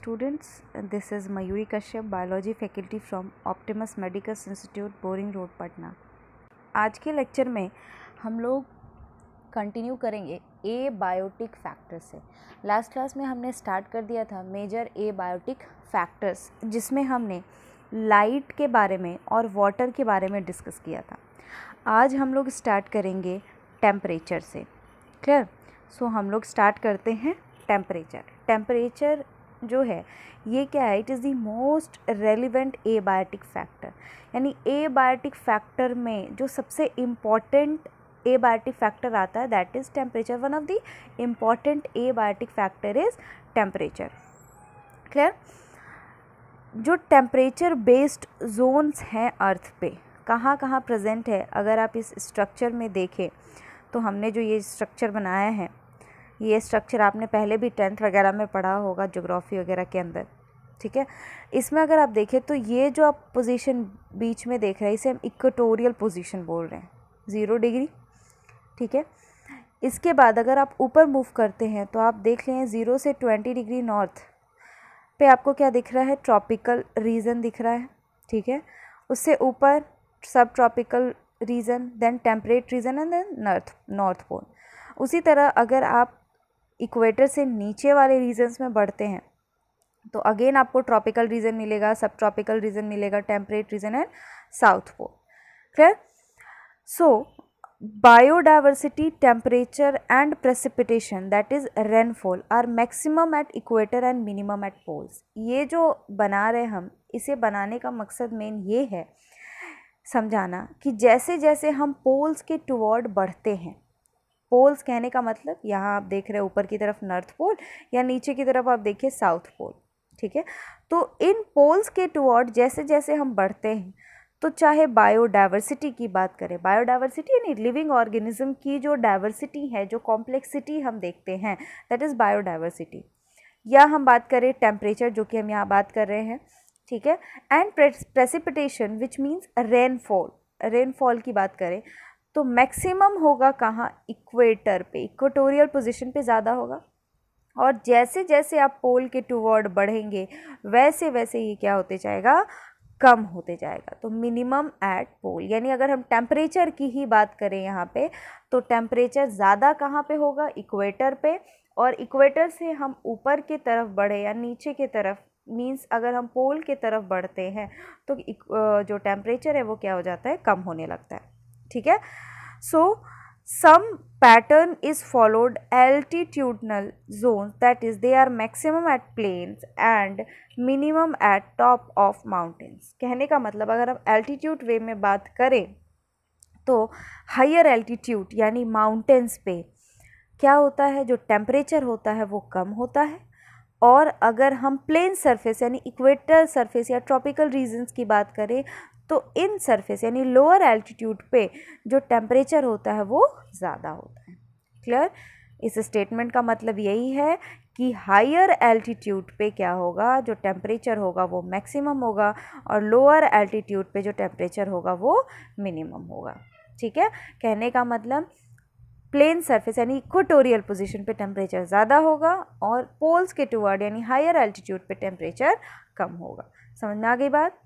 students this is Mayuri Kashyap biology faculty from Optimus medical institute Boring Road Patna आज के lecture में हम लोग कंटिन्यू करेंगे ए बायोटिक फैक्टर्स से लास्ट क्लास में हमने स्टार्ट कर दिया था मेजर ए बायोटिक फैक्टर्स जिसमें हमने लाइट के बारे में और वाटर के बारे में डिस्कस किया था आज हम लोग स्टार्ट करेंगे टेम्परेचर से क्लियर सो so, हम लोग स्टार्ट करते हैं टेम्परेचर टेम्परेचर जो है ये क्या है it is the most relevant abiotic factor यानी ए बायोटिक फैक्टर में जो सबसे इम्पॉर्टेंट ए बायोटिक फैक्टर आता है that is temperature one of the important abiotic factor is temperature clear जो टेम्परेचर बेस्ड जोन्स हैं earth पे कहाँ कहाँ प्रेजेंट है अगर आप इस स्ट्रक्चर में देखें तो हमने जो ये स्ट्रक्चर बनाया है ये स्ट्रक्चर आपने पहले भी टेंथ वगैरह में पढ़ा होगा जोग्राफ़ी वगैरह के अंदर ठीक है इसमें अगर आप देखें तो ये जो आप पोजीशन बीच में देख रहे हैं इसे हम इक्वटोरियल पोजीशन बोल रहे हैं ज़ीरो डिग्री ठीक है इसके बाद अगर आप ऊपर मूव करते हैं तो आप देख लें ज़ीरो से ट्वेंटी डिग्री नॉर्थ पे आपको क्या दिख रहा है ट्रॉपिकल रीजन दिख रहा है ठीक है उससे ऊपर subtropical region then temperate region and then north north pole उसी तरह अगर आप इक्वेटर से नीचे वाले रीजन्स में बढ़ते हैं तो अगेन आपको ट्रॉपिकल रीजन मिलेगा सब ट्रॉपिकल रीजन मिलेगा temperate region and south pole clear so biodiversity temperature and precipitation that is rainfall are maximum at equator and minimum at poles ये जो बना रहे हम इसे बनाने का मकसद मेन ये है समझाना कि जैसे जैसे हम पोल्स के टुवर्ड बढ़ते हैं पोल्स कहने का मतलब यहाँ आप देख रहे हैं ऊपर की तरफ नॉर्थ पोल या नीचे की तरफ आप देखिए साउथ पोल ठीक है तो इन पोल्स के टुवर्ड जैसे जैसे हम बढ़ते हैं तो चाहे बायोडाइवर्सिटी की बात करें बायोडाइवर्सिटी यानी लिविंग ऑर्गेनिज्म की जो डाइवर्सिटी है जो कॉम्प्लेक्सिटी हम देखते हैं दैट इज़ बायोडाइवर्सिटी या हम बात करें टेम्परेचर जो कि हम यहाँ बात कर रहे हैं ठीक है and precipitation which means rainfall rainfall की बात करें तो मैक्सिमम होगा कहाँ इक्वेटर पे इक्वेटोरियल पोजीशन पे ज़्यादा होगा और जैसे जैसे आप पोल के टूवर्ड बढ़ेंगे वैसे वैसे ये क्या होते जाएगा कम होते जाएगा तो मिनिमम एट पोल यानी अगर हम टेम्परेचर की ही बात करें यहाँ पे तो टेम्परेचर ज़्यादा कहाँ पे होगा इक्वेटर पे और इक्वेटर से हम ऊपर की तरफ बढ़े या नीचे की तरफ मीन्स अगर हम पोल की तरफ बढ़ते हैं तो जो टेम्परेचर है वो क्या हो जाता है कम होने लगता है ठीक है so some pattern is followed altitudinal zone that is they are maximum at plains and minimum at top of mountains कहने का मतलब अगर हम एल्टीट्यूड वे में बात करें तो हाइयर एल्टीट्यूड यानी माउंटेन्स पे क्या होता है जो टेम्परेचर होता है वो कम होता है और अगर हम प्लेन सरफेस यानी इक्वेटर सरफेस या ट्रॉपिकल रीजन्स की बात करें तो इन सरफेस यानी लोअर एल्टीट्यूड पे जो टेम्परेचर होता है वो ज़्यादा होता है क्लियर इस स्टेटमेंट का मतलब यही है कि हायर एल्टीट्यूड पे क्या होगा जो टेम्परेचर होगा वो मैक्सिमम होगा और लोअर एल्टीट्यूड पे जो टेम्परेचर होगा वो मिनिमम होगा ठीक है कहने का मतलब प्लेन सरफेस यानी इक्वेटोरियल पोजीशन पे टेम्परेचर ज़्यादा होगा और पोल्स के टुवर्ड यानी हायर एल्टीट्यूड पे टेम्परेचर कम होगा समझ में आ गई बात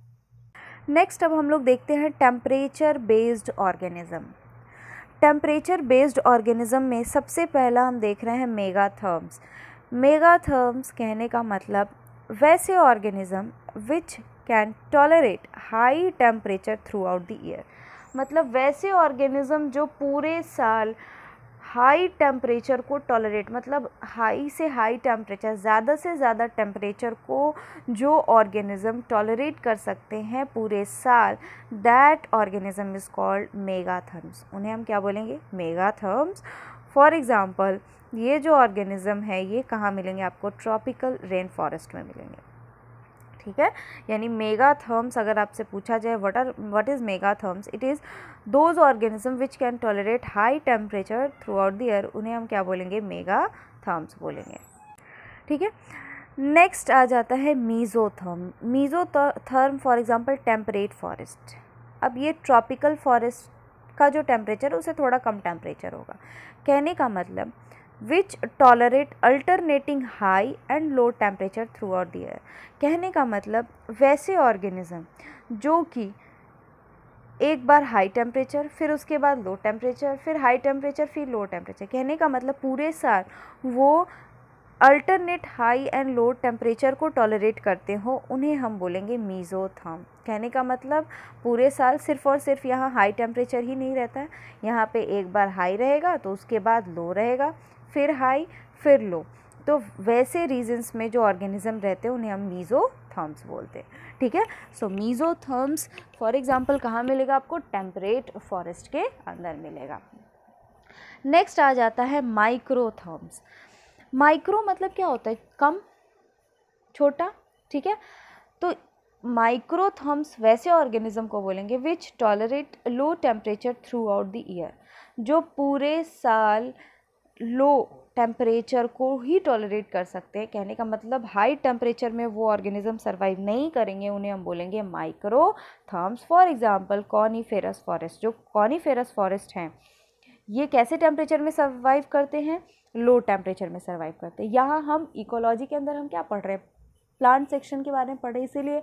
नेक्स्ट अब हम लोग देखते हैं temperature based organism temperature based organism में सबसे पहला हम देख रहे हैं मेगाथर्म्स मेगाथर्म्स कहने का मतलब वैसे organism which can tolerate high temperature throughout the year मतलब वैसे ऑर्गेनिज़म जो पूरे साल हाई टेम्परेचर को टॉलरेट मतलब हाई से हाई टेम्परेचर ज़्यादा से ज़्यादा टेम्परेचर को जो ऑर्गेनिज़म टॉलरेट कर सकते हैं पूरे साल that organism is called megatherms उन्हें हम क्या बोलेंगे मेगाथर्म्स फॉर एग्ज़ाम्पल ये जो ऑर्गेनिज़म है ये कहाँ मिलेंगे आपको ट्रॉपिकल रेन फॉरेस्ट में मिलेंगे ठीक है यानी मेगा थर्म्स अगर आपसे पूछा जाए what are what is megatherms it is those organism which can tolerate high temperature throughout the year उन्हें हम क्या बोलेंगे मेगा थर्म्स बोलेंगे ठीक है नेक्स्ट आ जाता है mesotherm mesotherm for example temperate forest अब ये ट्रॉपिकल फॉरेस्ट का जो टेम्परेचर उसे थोड़ा कम टेम्परेचर होगा कहने का मतलब which tolerate alternating high and low temperature throughout the year कहने का मतलब वैसे ऑर्गेनिज़म जो कि एक बार हाई टेम्परेचर फिर उसके बाद लो टेम्परेचर फिर हाई टेम्परेचर फिर लो टेम्परेचर कहने का मतलब पूरे साल वो alternate high and low temperature को टॉलरेट करते हो उन्हें हम बोलेंगे मीज़ोथर्म कहने का मतलब पूरे साल सिर्फ और सिर्फ यहाँ हाई टेम्परेचर ही नहीं रहता है यहाँ पे एक बार हाई रहेगा तो उसके बाद लो रहेगा फिर हाई फिर लो तो वैसे रीजन्स में जो ऑर्गेनिज्म रहते हैं उन्हें हम मीज़ोथर्म्स बोलते हैं ठीक है सो मीज़ोथर्म्स फॉर एग्जांपल कहाँ मिलेगा आपको टेम्परेट फॉरेस्ट के अंदर मिलेगा नेक्स्ट आ जाता है माइक्रोथर्म्स माइक्रो मतलब क्या होता है कम छोटा ठीक है तो माइक्रोथर्म्स वैसे ऑर्गेनिज्म को बोलेंगे which tolerate low temperature throughout the year जो पूरे साल लो टेम्परेचर को ही टॉलरेट कर सकते हैं कहने का मतलब हाई टेम्परेचर में वो ऑर्गेनिज्म सर्वाइव नहीं करेंगे उन्हें हम बोलेंगे microtherms for example coniferous forest जो कॉनीफेरस फॉरेस्ट हैं ये कैसे टेम्परेचर में सर्वाइव करते हैं लो टेम्परेचर में सर्वाइव करते हैं यहाँ हम इकोलॉजी के अंदर हम क्या पढ़ रहे हैं प्लांट सेक्शन के बारे में पढ़े इसीलिए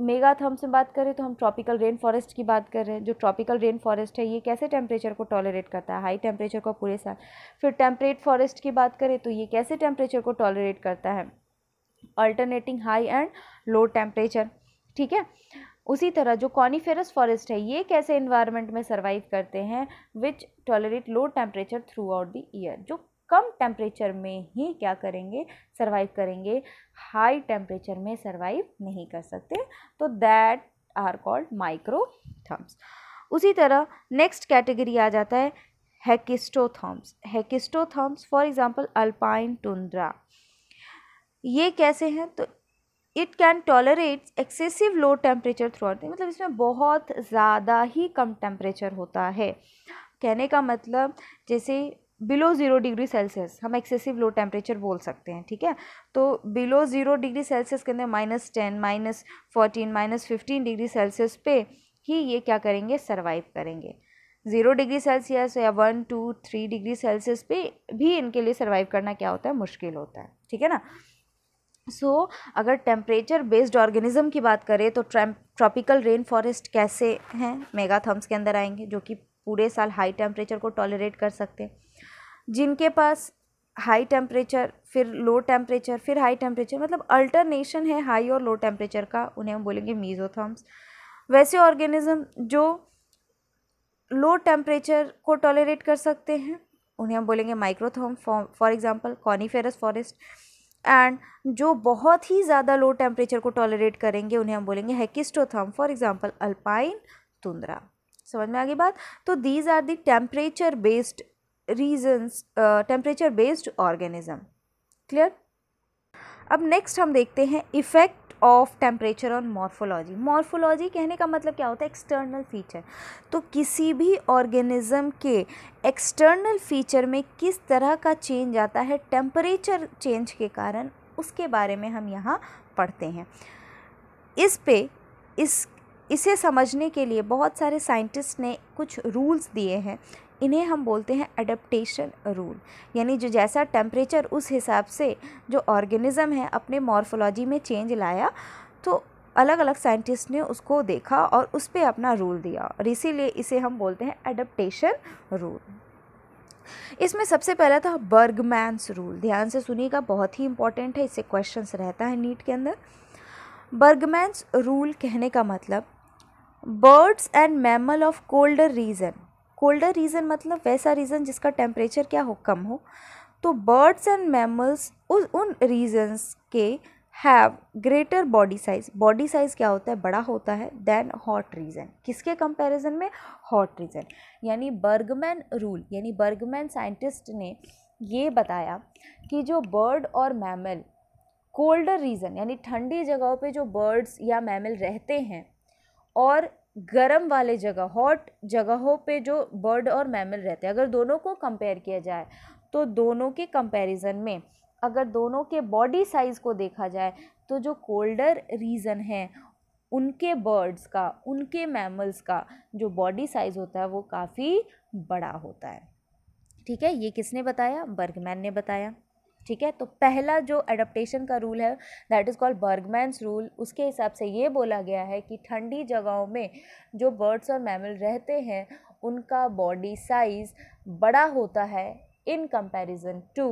मेगा थम से बात करें तो हम ट्रॉपिकल रेन फॉरेस्ट की बात कर रहे हैं जो ट्रॉपिकल रेन फॉरेस्ट है ये कैसे टेम्परेचर को टॉलरेट करता है हाई टेम्परेचर को पूरे साल फिर टेम्परेट फॉरेस्ट की बात करें तो ये कैसे टेम्परेचर को टॉलरेट करता है alternating high and low temperature ठीक है उसी तरह जो कॉनीफेरस फॉरेस्ट है ये कैसे इन्वायरमेंट में सर्वाइव करते हैं which tolerate low temperature throughout the year जो कम टेम्परेचर में ही क्या करेंगे सर्वाइव करेंगे हाई टेम्परेचर में सर्वाइव नहीं कर सकते तो दैट आर कॉल्ड माइक्रो उसी तरह नेक्स्ट कैटेगरी आ जाता है hekistotherms hekistotherms for example alpine tundra ये कैसे हैं तो it can tolerate excessive low temperature throughout मतलब इसमें बहुत ज़्यादा ही कम टेम्परेचर होता है कहने का मतलब जैसे बिलो ज़ीरो डिग्री सेल्सियस हम एक्सेसिव लो टेम्परेचर बोल सकते हैं ठीक है तो बिलो ज़ीरो डिग्री सेल्सियस के अंदर minus ten minus fourteen minus fifteen degree Celsius पे ही ये क्या करेंगे सर्वाइव करेंगे ज़ीरो डिग्री सेल्सियस या one two three degree Celsius पे भी इनके लिए सर्वाइव करना क्या होता है मुश्किल होता है ठीक है ना सो so, अगर टेम्परेचर बेस्ड ऑर्गेनिज्म की बात करें तो ट्रॉपिकल रेन फॉरेस्ट कैसे हैं मेगा थम्स के अंदर आएंगे जो कि पूरे साल हाई टेम्परेचर को टॉलरेट कर सकते हैं जिनके पास हाई टेम्परेचर फिर लो टेम्परेचर फिर हाई टेम्परेचर मतलब अल्टरनेशन है हाई और लो टेम्परेचर का उन्हें हम बोलेंगे मीज़ोथर्म्स वैसे ऑर्गेनिज़्म जो लो टेम्परेचर को टॉलरेट कर सकते हैं उन्हें हम बोलेंगे microtherm for example coniferous forest and जो बहुत ही ज़्यादा लो टेम्परेचर को टॉलरेट करेंगे उन्हें हम बोलेंगे hekistotherm for example alpine tundra समझ में आ गई बात तो these are the temperature based reasons uh, temperature based organism clear अब नेक्स्ट हम देखते हैं effect of temperature on morphology morphology कहने का मतलब क्या होता है एक्सटर्नल फीचर तो किसी भी ऑर्गेनिज़म के एक्सटर्नल फीचर में किस तरह का चेंज आता है टेम्परेचर चेंज के कारण उसके बारे में हम यहाँ पढ़ते हैं इस पे इस इसे समझने के लिए बहुत सारे साइंटिस्ट ने कुछ रूल्स दिए हैं इन्हें हम बोलते हैं एडप्टेशन रूल यानी जो जैसा टेम्परेचर उस हिसाब से जो ऑर्गेनिज़म है अपने मॉर्फोलॉजी में चेंज लाया तो अलग अलग साइंटिस्ट ने उसको देखा और उस पर अपना रूल दिया और इसीलिए इसे हम बोलते हैं एडप्टेशन रूल इसमें सबसे पहला था बर्गमैंस रूल ध्यान से सुनिएगा बहुत ही इंपॉर्टेंट है इससे क्वेश्चंस रहता है नीट के अंदर बर्गमैंस रूल कहने का मतलब birds and mammal of colder region colder region मतलब वैसा रीज़न जिसका टेम्परेचर क्या हो कम हो तो बर्ड्स एंड मैमल्स उस उन रीजन्स के have greater body size body size क्या होता है बड़ा होता है देन हॉट रीजन किसके कंपैरिजन में हॉट रीजन यानी बर्गमैन रूल यानी बर्गमैन साइंटिस्ट ने ये बताया कि जो बर्ड और मैमल कोल्डर रीजन यानी ठंडी जगहों पे जो बर्ड्स या मैमल रहते हैं और गर्म वाले जगह हॉट जगहों पे जो बर्ड और मैमल रहते हैं अगर दोनों को कंपेयर किया जाए तो दोनों के कंपैरिजन में अगर दोनों के बॉडी साइज़ को देखा जाए तो जो कोल्डर रीज़न है उनके बर्ड्स का उनके मैमल्स का जो बॉडी साइज़ होता है वो काफ़ी बड़ा होता है ठीक है ये किसने बताया बर्गमैन ने बताया ठीक है तो पहला जो एडप्टेशन का रूल है that is called Bergmann's rule उसके हिसाब से ये बोला गया है कि ठंडी जगहों में जो बर्ड्स और मैमल रहते हैं उनका बॉडी साइज़ बड़ा होता है in comparison to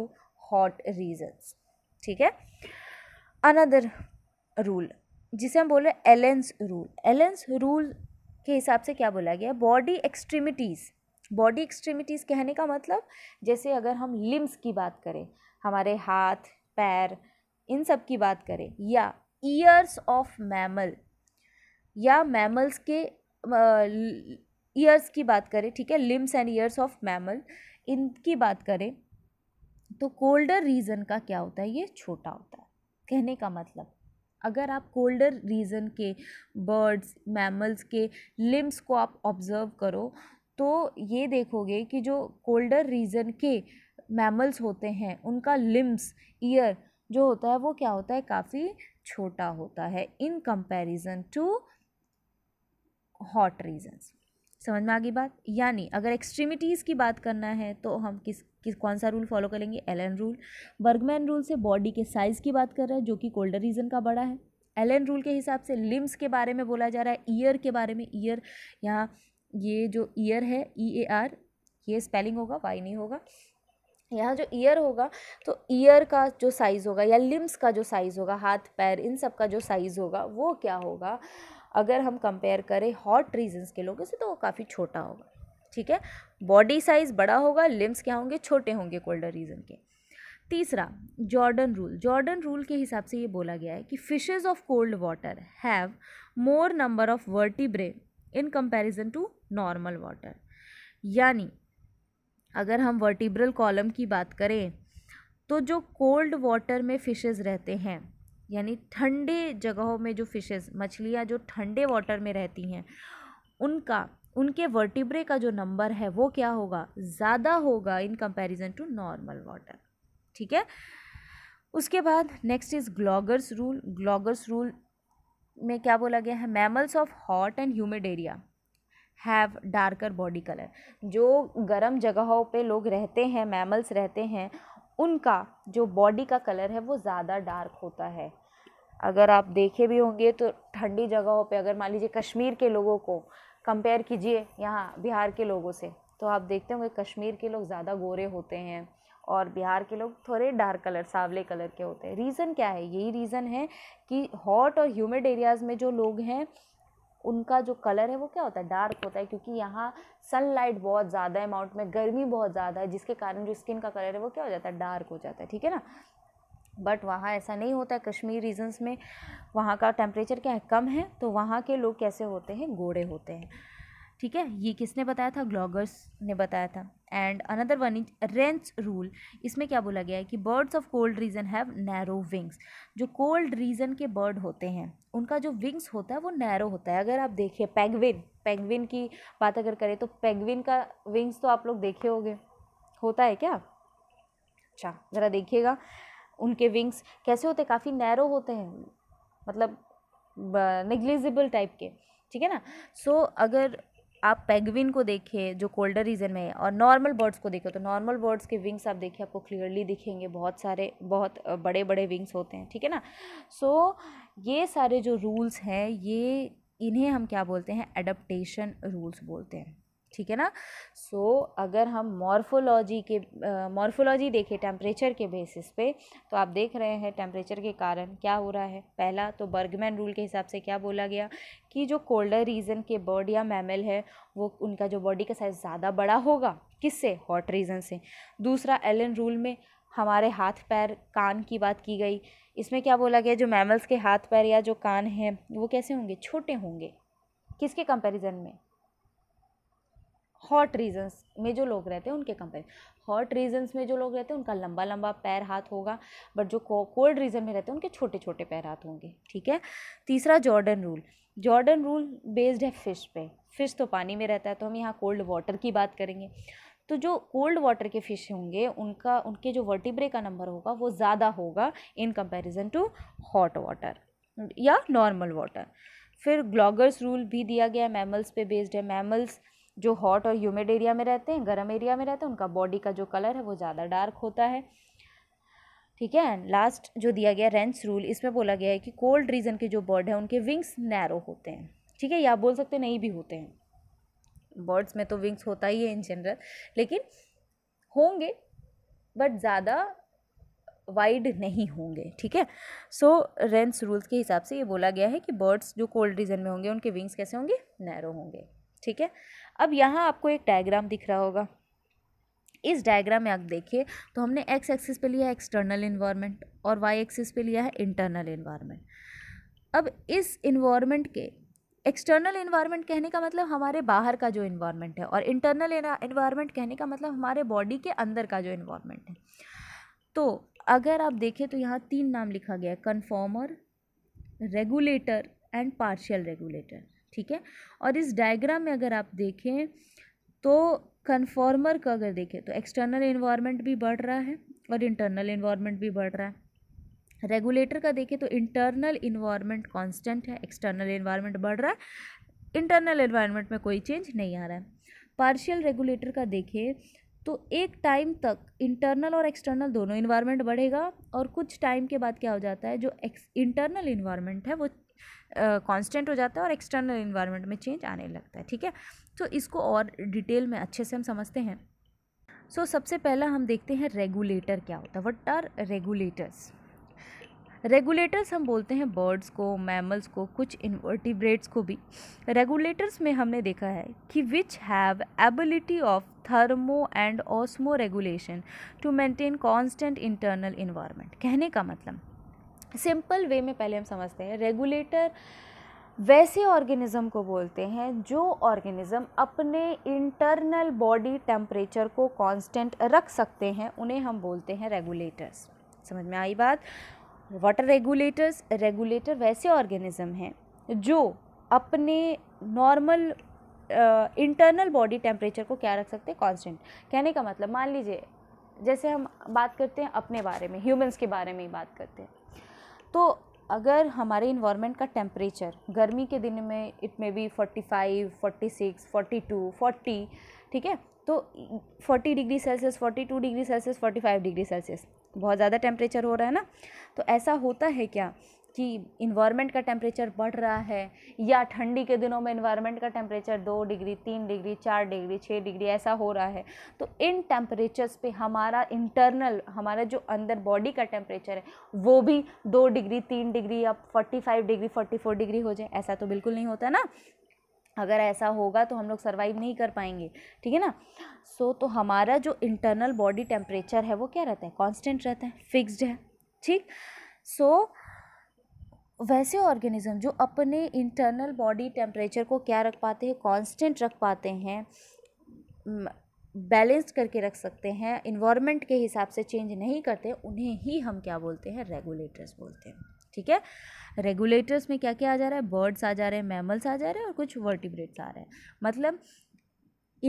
hot regions ठीक है अनदर रूल जिसे हम बोल रहे हैं एलेंस रूल एलेंस रूल के हिसाब से क्या बोला गया बॉडी एक्सट्रीमिटीज़ बॉडी एक्सट्रीमिटीज़ कहने का मतलब जैसे अगर हम लिम्स की बात करें हमारे हाथ पैर इन सब की बात करें या ईयर्स ऑफ मैमल या मैमल्स के ईयर्स की बात करें ठीक है limbs and ears of mammal इनकी बात करें तो कोल्डर रीजन का क्या होता है ये छोटा होता है कहने का मतलब अगर आप कोल्डर रीजन के बर्ड्स मैमल्स के लिम्स को आप ऑब्ज़र्व करो तो ये देखोगे कि जो कोल्डर रीजन के मैमल्स होते हैं उनका लिम्स ईयर जो होता है वो क्या होता है काफ़ी छोटा होता है in comparison to hot regions समझ में आ गई बात यानी अगर एक्सट्रीमिटीज़ की बात करना है तो हम किस किस कौन सा रूल फॉलो करेंगे एलन रूल बर्गमैन रूल से बॉडी के साइज़ की बात कर रहे हैं जो कि कोल्डर रीजन का बड़ा है एलन रूल के हिसाब से लिम्स के बारे में बोला जा रहा है ईयर के बारे में ईयर यहाँ ये जो ईयर है ई ए आर ये स्पेलिंग होगा वाई नहीं होगा यहाँ जो ईयर होगा तो ईयर का जो साइज़ होगा या लिम्स का जो साइज़ होगा हाथ पैर इन सब का जो साइज़ होगा वो क्या होगा अगर हम कंपेयर करें हॉट रीजन्स के लोगों से तो वो काफ़ी छोटा होगा ठीक है बॉडी साइज़ बड़ा होगा लिम्स क्या होंगे छोटे होंगे कोल्डर रीजन के तीसरा जॉर्डन रूल जॉर्डन रूल के हिसाब से ये बोला गया है कि fishes of cold water have more number of vertebrae in comparison to normal water यानी अगर हम वर्टिब्रल कॉलम की बात करें तो जो कोल्ड वाटर में फिशेस रहते हैं यानी ठंडे जगहों में जो फिशेस मछलियाँ जो ठंडे वाटर में रहती हैं उनका उनके वर्टिब्रे का जो नंबर है वो क्या होगा ज़्यादा होगा in comparison to normal water ठीक है उसके बाद next is Gloger's rule Gloger's rule में क्या बोला गया है mammals of hot and humid area have darker body colour जो गर्म जगहों पे लोग रहते हैं मैमल्स रहते हैं उनका जो बॉडी का कलर है वो ज़्यादा डार्क होता है अगर आप देखे भी होंगे तो ठंडी जगहों पे अगर मान लीजिए कश्मीर के लोगों को कंपेयर कीजिए यहाँ बिहार के लोगों से तो आप देखते होंगे कश्मीर के लोग ज़्यादा गोरे होते हैं और बिहार के लोग थोड़े डार्क कलर सावले कलर के होते हैं रीज़न क्या है यही रीज़न है कि हॉट और ह्यूमिड एरियाज़ में जो लोग हैं उनका जो कलर है वो क्या होता है डार्क होता है क्योंकि यहाँ सनलाइट बहुत ज़्यादा अमाउंट में गर्मी बहुत ज़्यादा है जिसके कारण जो स्किन का कलर है वो क्या हो जाता है डार्क हो जाता है ठीक है ना बट वहाँ ऐसा नहीं होता है कश्मीर रीजन्स में वहाँ का टेम्परेचर क्या है कम है तो वहाँ के लोग कैसे होते हैं गोड़े होते हैं ठीक है ये किसने बताया था ग्लॉगर्स ने बताया था and another one is Rensch's rule इसमें क्या बोला गया है कि birds of cold region have narrow wings जो कोल्ड रीजन के बर्ड होते हैं उनका जो विंग्स होता है वो नैरो होता है अगर आप देखिए पेंगविन पेंगविन की बात अगर करें तो पेंगविन का विंग्स तो आप लोग देखे होंगे होता है क्या अच्छा ज़रा देखिएगा उनके विंग्स कैसे होते काफ़ी नैरो होते हैं मतलब निग्लिजिबल टाइप के ठीक है ना सो so, अगर आप पेगविन को देखिए जो कोल्डर रीजन में है और नॉर्मल बर्ड्स को देखो तो नॉर्मल बर्ड्स के विंग्स आप देखिए आपको क्लियरली दिखेंगे बहुत सारे बहुत बड़े बड़े विंग्स होते हैं ठीक है ना सो so, ये सारे जो रूल्स हैं ये इन्हें हम क्या बोलते हैं एडप्टेशन रूल्स बोलते हैं ठीक है ना सो so, अगर हम मॉर्फोलॉजी के मॉर्फोलॉजी देखें टेम्परेचर के बेसिस पे तो आप देख रहे हैं टेम्परेचर के कारण क्या हो रहा है पहला तो बर्गमैन रूल के हिसाब से क्या बोला गया कि जो कोल्डर रीजन के बर्ड या मैमल है वो उनका जो बॉडी का साइज़ ज़्यादा बड़ा होगा किससे हॉट रीजन से दूसरा एलन रूल में हमारे हाथ पैर कान की बात की गई इसमें क्या बोला गया जो मैमल्स के हाथ पैर या जो कान हैं वो कैसे होंगे छोटे होंगे किसके कंपैरिजन में हॉट रीजन्स में जो लोग रहते हैं उनके कंपेयर हॉट रीजन्स में जो लोग रहते हैं उनका लंबा लंबा पैर हाथ होगा बट जो कोल्ड रीजन में रहते हैं उनके छोटे छोटे पैर हाथ होंगे ठीक है तीसरा Jordan rule Jordan rule based है फ़िश पे फ़िश तो पानी में रहता है तो हम यहाँ कोल्ड वाटर की बात करेंगे तो जो कोल्ड वाटर के फ़िश होंगे उनका उनके जो वर्टिब्रे का नंबर होगा वो ज़्यादा होगा in comparison to hot water या नॉर्मल वाटर फिर ग्लॉगर्स रूल भी दिया गया है मैमल्स पे बेस्ड है मैमल्स जो हॉट और ह्यूमिड एरिया में रहते हैं गर्म एरिया में रहते हैं उनका बॉडी का जो कलर है वो ज़्यादा डार्क होता है ठीक है लास्ट जो दिया गया रेंस रूल इसमें बोला गया है कि कोल्ड रीजन के जो बर्ड हैं उनके विंग्स नैरो होते हैं ठीक है या बोल सकते नहीं भी होते हैं बर्ड्स में तो विंग्स होता ही है इन जनरल लेकिन होंगे बट ज़्यादा वाइड नहीं होंगे ठीक है सो रेंस रूल्स के हिसाब से ये बोला गया है कि बर्ड्स जो कोल्ड रीजन में होंगे उनके विंग्स कैसे होंगे नैरो होंगे ठीक है अब यहाँ आपको एक डायग्राम दिख रहा होगा इस डायग्राम में आप देखिए तो हमने एक्स एक्सिस पे लिया है एक्सटर्नल इन्वायरमेंट और वाई एक्सिस पे लिया है इंटरनल इन्वायरमेंट अब इस इन्वायरमेंट के एक्सटर्नल इन्वायरमेंट कहने का मतलब हमारे बाहर का जो इन्वायरमेंट है और इंटरनल इन्वायरमेंट कहने का मतलब हमारे बॉडी के अंदर का जो इन्वायरमेंट है तो अगर आप देखें तो यहाँ तीन नाम लिखा गया है conformer regulator and partial regulator ठीक है और इस डायग्राम में अगर आप देखें तो कन्फॉर्मर का अगर देखें तो एक्सटर्नल इन्वायरमेंट भी बढ़ रहा है और इंटरनल इन्वायरमेंट भी बढ़ रहा है रेगुलेटर का देखें तो इंटरनल इन्वायरमेंट कांस्टेंट है एक्सटर्नल इन्वायरमेंट बढ़ रहा है इंटरनल इन्वायरमेंट में कोई चेंज नहीं आ रहा है पार्शियल रेगुलेटर का देखें तो एक टाइम तक इंटरनल और एक्सटर्नल दोनों इन्वायरमेंट बढ़ेगा और कुछ टाइम के बाद क्या हो जाता है जो एक्स इंटरनल इन्वायरमेंट है वो कांस्टेंट हो जाता है और एक्सटर्नल इन्वायरमेंट में चेंज आने लगता है ठीक है तो इसको और डिटेल में अच्छे से हम समझते हैं सो so, सबसे पहला हम देखते हैं रेगुलेटर क्या होता है वट आर रेगुलेटर्स रेगुलेटर्स हम बोलते हैं बर्ड्स को मैमल्स को कुछ इन्वर्टिब्रेट्स को भी रेगुलेटर्स में हमने देखा है कि which have ability of thermo and osmo regulation to maintain constant internal environment कहने का मतलब सिंपल वे में पहले हम समझते हैं रेगुलेटर वैसे ऑर्गेनिज़म को बोलते हैं जो ऑर्गेनिज़म अपने इंटरनल बॉडी टेम्परेचर को कांस्टेंट रख सकते हैं उन्हें हम बोलते हैं रेगुलेटर्स समझ में आई बात वाटर रेगुलेटर्स रेगुलेटर वैसे ऑर्गेनिज़म हैं जो अपने नॉर्मल इंटरनल बॉडी टेम्परेचर को क्या रख सकते हैं कांस्टेंट कहने का मतलब मान लीजिए जैसे हम बात करते हैं अपने बारे में ह्यूमंस के बारे में ही बात करते हैं तो अगर हमारे इन्वामेंट का टेम्परेचर गर्मी के दिन में it may be forty five forty six forty two forty ठीक है तो forty degree Celsius forty two degree Celsius forty five degree Celsius बहुत ज़्यादा टेम्परेचर हो रहा है ना तो ऐसा होता है क्या कि इन्वायरमेंट का टेम्परेचर बढ़ रहा है या ठंडी के दिनों में इन्वायरमेंट का टेम्परेचर दो डिग्री तीन डिग्री चार डिग्री छः डिग्री ऐसा हो रहा है तो इन टेम्परेचर्स पे हमारा इंटरनल हमारा जो अंदर बॉडी का टेम्परेचर है वो भी दो डिग्री तीन डिग्री या forty five degree forty four degree हो जाए ऐसा तो बिल्कुल नहीं होता ना अगर ऐसा होगा तो हम लोग सर्वाइव नहीं कर पाएंगे ठीक है ना सो तो हमारा जो इंटरनल बॉडी टेम्परेचर है वो क्या रहता है कॉन्स्टेंट रहता है फिक्स्ड है ठीक सो so, वैसे ऑर्गेनिज़म जो अपने इंटरनल बॉडी टेम्परेचर को क्या रख पाते हैं कांस्टेंट रख पाते हैं बैलेंस्ड करके रख सकते हैं इन्वायरमेंट के हिसाब से चेंज नहीं करते उन्हें ही हम क्या बोलते हैं रेगुलेटर्स बोलते हैं ठीक है रेगुलेटर्स में क्या क्या आ जा रहा है बर्ड्स आ जा रहे हैं मैमल्स आ जा रहे हैं और कुछ वर्टिब्रेट्स आ रहे हैं मतलब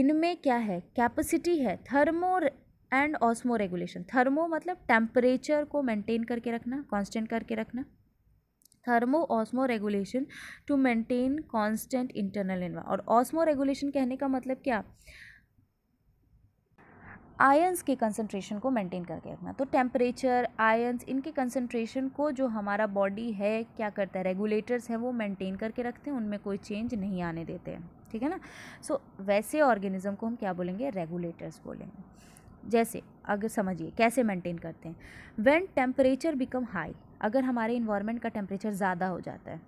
इनमें क्या है कैपेसिटी है thermo and osmo regulation thermo मतलब टेम्परेचर को मेंटेन करके रखना कांस्टेंट करके रखना thermo osmo regulation to maintain constant internal इन्वा और ऑस्मो रेगुलेशन कहने का मतलब क्या आयंस के कंसंट्रेशन को मेंटेन करके रखना तो टेम्परेचर आयंस इनके कंसंट्रेशन को जो हमारा बॉडी है क्या करता है रेगुलेटर्स हैं वो मेंटेन करके रखते हैं उनमें कोई चेंज नहीं आने देते हैं ठीक है ना सो so, वैसे ऑर्गेनिज्म को हम क्या बोलेंगे रेगुलेटर्स बोलेंगे जैसे अगर समझिए कैसे मेंटेन करते हैं व्हेन टेम्परेचर बिकम हाई अगर हमारे इन्वायरमेंट का टेम्परेचर ज़्यादा हो जाता है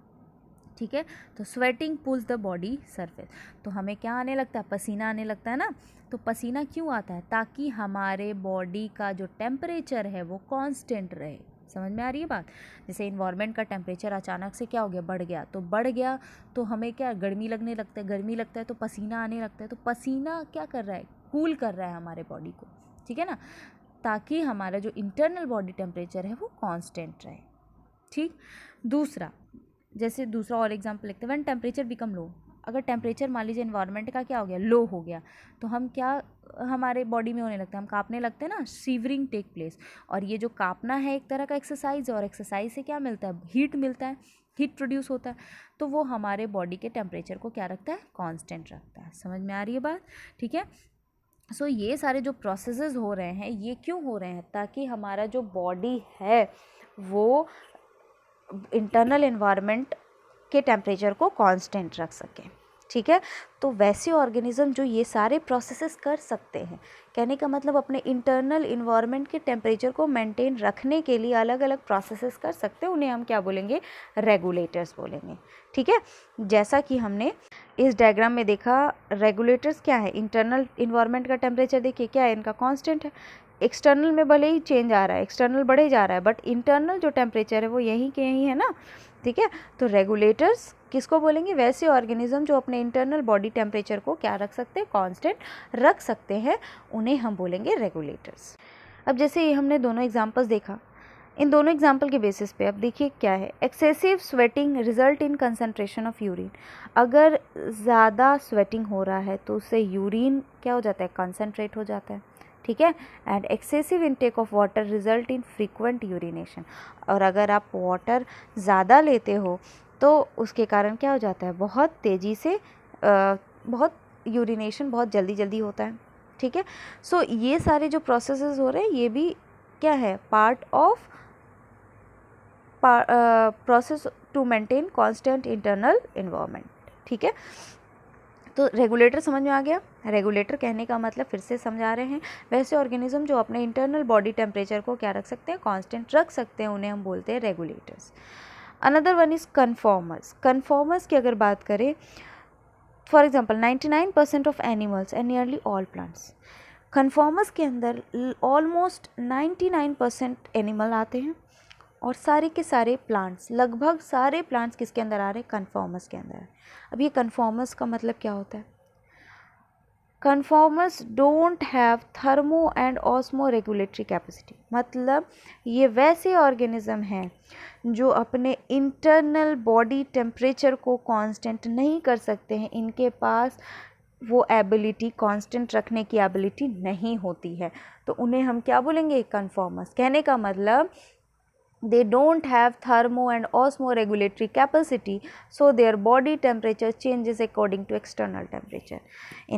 ठीक है तो sweating pulls the body surface तो हमें क्या आने लगता है पसीना आने लगता है ना तो पसीना क्यों आता है ताकि हमारे बॉडी का जो टेम्परेचर है वो कांस्टेंट रहे समझ में आ रही है बात जैसे इन्वायरमेंट का टेम्परेचर अचानक से क्या हो गया बढ़ गया तो बढ़ गया तो हमें क्या गर्मी लगने लगता है गर्मी लगता है तो पसीना आने लगता है तो पसीना क्या कर रहा है कूल कर रहा है हमारे बॉडी को ठीक है ना ताकि हमारा जो इंटरनल बॉडी टेम्परेचर है वो कांस्टेंट रहे ठीक दूसरा जैसे दूसरा और एग्जाम्पल लिखते हैं वन टेम्परेचर बिकम लो अगर टेम्परेचर मान लीजिए इन्वायरमेंट का क्या हो गया लो हो गया तो हम क्या हमारे बॉडी में होने लगते हैं हम काँपने लगते हैं ना सीवरिंग टेक प्लेस और ये जो काँपना है एक तरह का एक्सरसाइज और एक्सरसाइज से क्या मिलता है हीट मिलता है हीट प्रोड्यूस होता है तो वो हमारे बॉडी के टेम्परेचर को क्या रखता है कांस्टेंट रखता है समझ में आ रही है बात ठीक है सो so, ये सारे जो प्रोसेस हो रहे हैं ये क्यों हो रहे हैं ताकि हमारा जो बॉडी है वो इंटरनल इन्वायरमेंट के टेम्परेचर को कांस्टेंट रख सकें ठीक है तो वैसे ऑर्गेनिज़म जो ये सारे प्रोसेसेस कर सकते हैं कहने का मतलब अपने इंटरनल इन्वायरमेंट के टेम्परेचर को मेंटेन रखने के लिए अलग अलग प्रोसेसेस कर सकते हैं उन्हें हम क्या बोलेंगे रेगुलेटर्स बोलेंगे ठीक है जैसा कि हमने इस डायग्राम में देखा रेगुलेटर्स क्या है इंटरनल इन्वायरमेंट का टेम्परेचर देखिए क्या है इनका कांस्टेंट है एक्सटर्नल में भले ही चेंज आ रहा है एक्सटर्नल बढ़े जा रहा है बट इंटरनल जो टेम्परेचर है वो यहीं के यहीं है ना ठीक है तो रेगुलेटर्स किसको बोलेंगे वैसे ऑर्गेनिज्म जो अपने इंटरनल बॉडी टेम्परेचर को क्या रख सकते हैं कॉन्स्टेंट रख सकते हैं उन्हें हम बोलेंगे रेगुलेटर्स अब जैसे ये हमने दोनों एग्जाम्पल्स देखा इन दोनों एग्जाम्पल के बेसिस पे अब देखिए क्या है excessive sweating result in concentration of urine अगर ज़्यादा स्वेटिंग हो रहा है तो उससे यूरिन क्या हो जाता है कंसनट्रेट हो जाता है ठीक है and excessive intake of water result in frequent urination और अगर आप वाटर ज़्यादा लेते हो तो उसके कारण क्या हो जाता है बहुत तेज़ी से आ, बहुत यूरिनेशन बहुत जल्दी जल्दी होता है ठीक है सो ये सारे जो प्रोसेस हो रहे हैं ये भी क्या है part of process to maintain constant internal environment ठीक है तो रेगुलेटर समझ में आ गया रेगुलेटर कहने का मतलब फिर से समझा रहे हैं वैसे ऑर्गेनिज्म जो अपने इंटरनल बॉडी टेम्परेचर को क्या रख सकते हैं कॉन्स्टेंट रख सकते हैं उन्हें हम बोलते हैं regulators another one is conformers conformers की अगर बात करें for example ninety nine percent of animals and nearly all plants conformers के अंदर almost ninety nine percent animal आते हैं और सारे के सारे प्लांट्स लगभग सारे प्लांट्स किसके अंदर आ रहे हैं कन्फॉर्मस के अंदर अब ये कन्फॉर्मस का मतलब क्या होता है conformers don't have thermo and osmo regulatory capacity मतलब ये वैसे ऑर्गेनिज़म हैं जो अपने इंटरनल बॉडी टेम्परेचर को कांस्टेंट नहीं कर सकते हैं इनके पास वो एबिलिटी कांस्टेंट रखने की एबिलिटी नहीं होती है तो उन्हें हम क्या बोलेंगे कन्फॉर्मस कहने का मतलब they don't have thermo and osmoregulatory capacity so their body temperature changes according to external temperature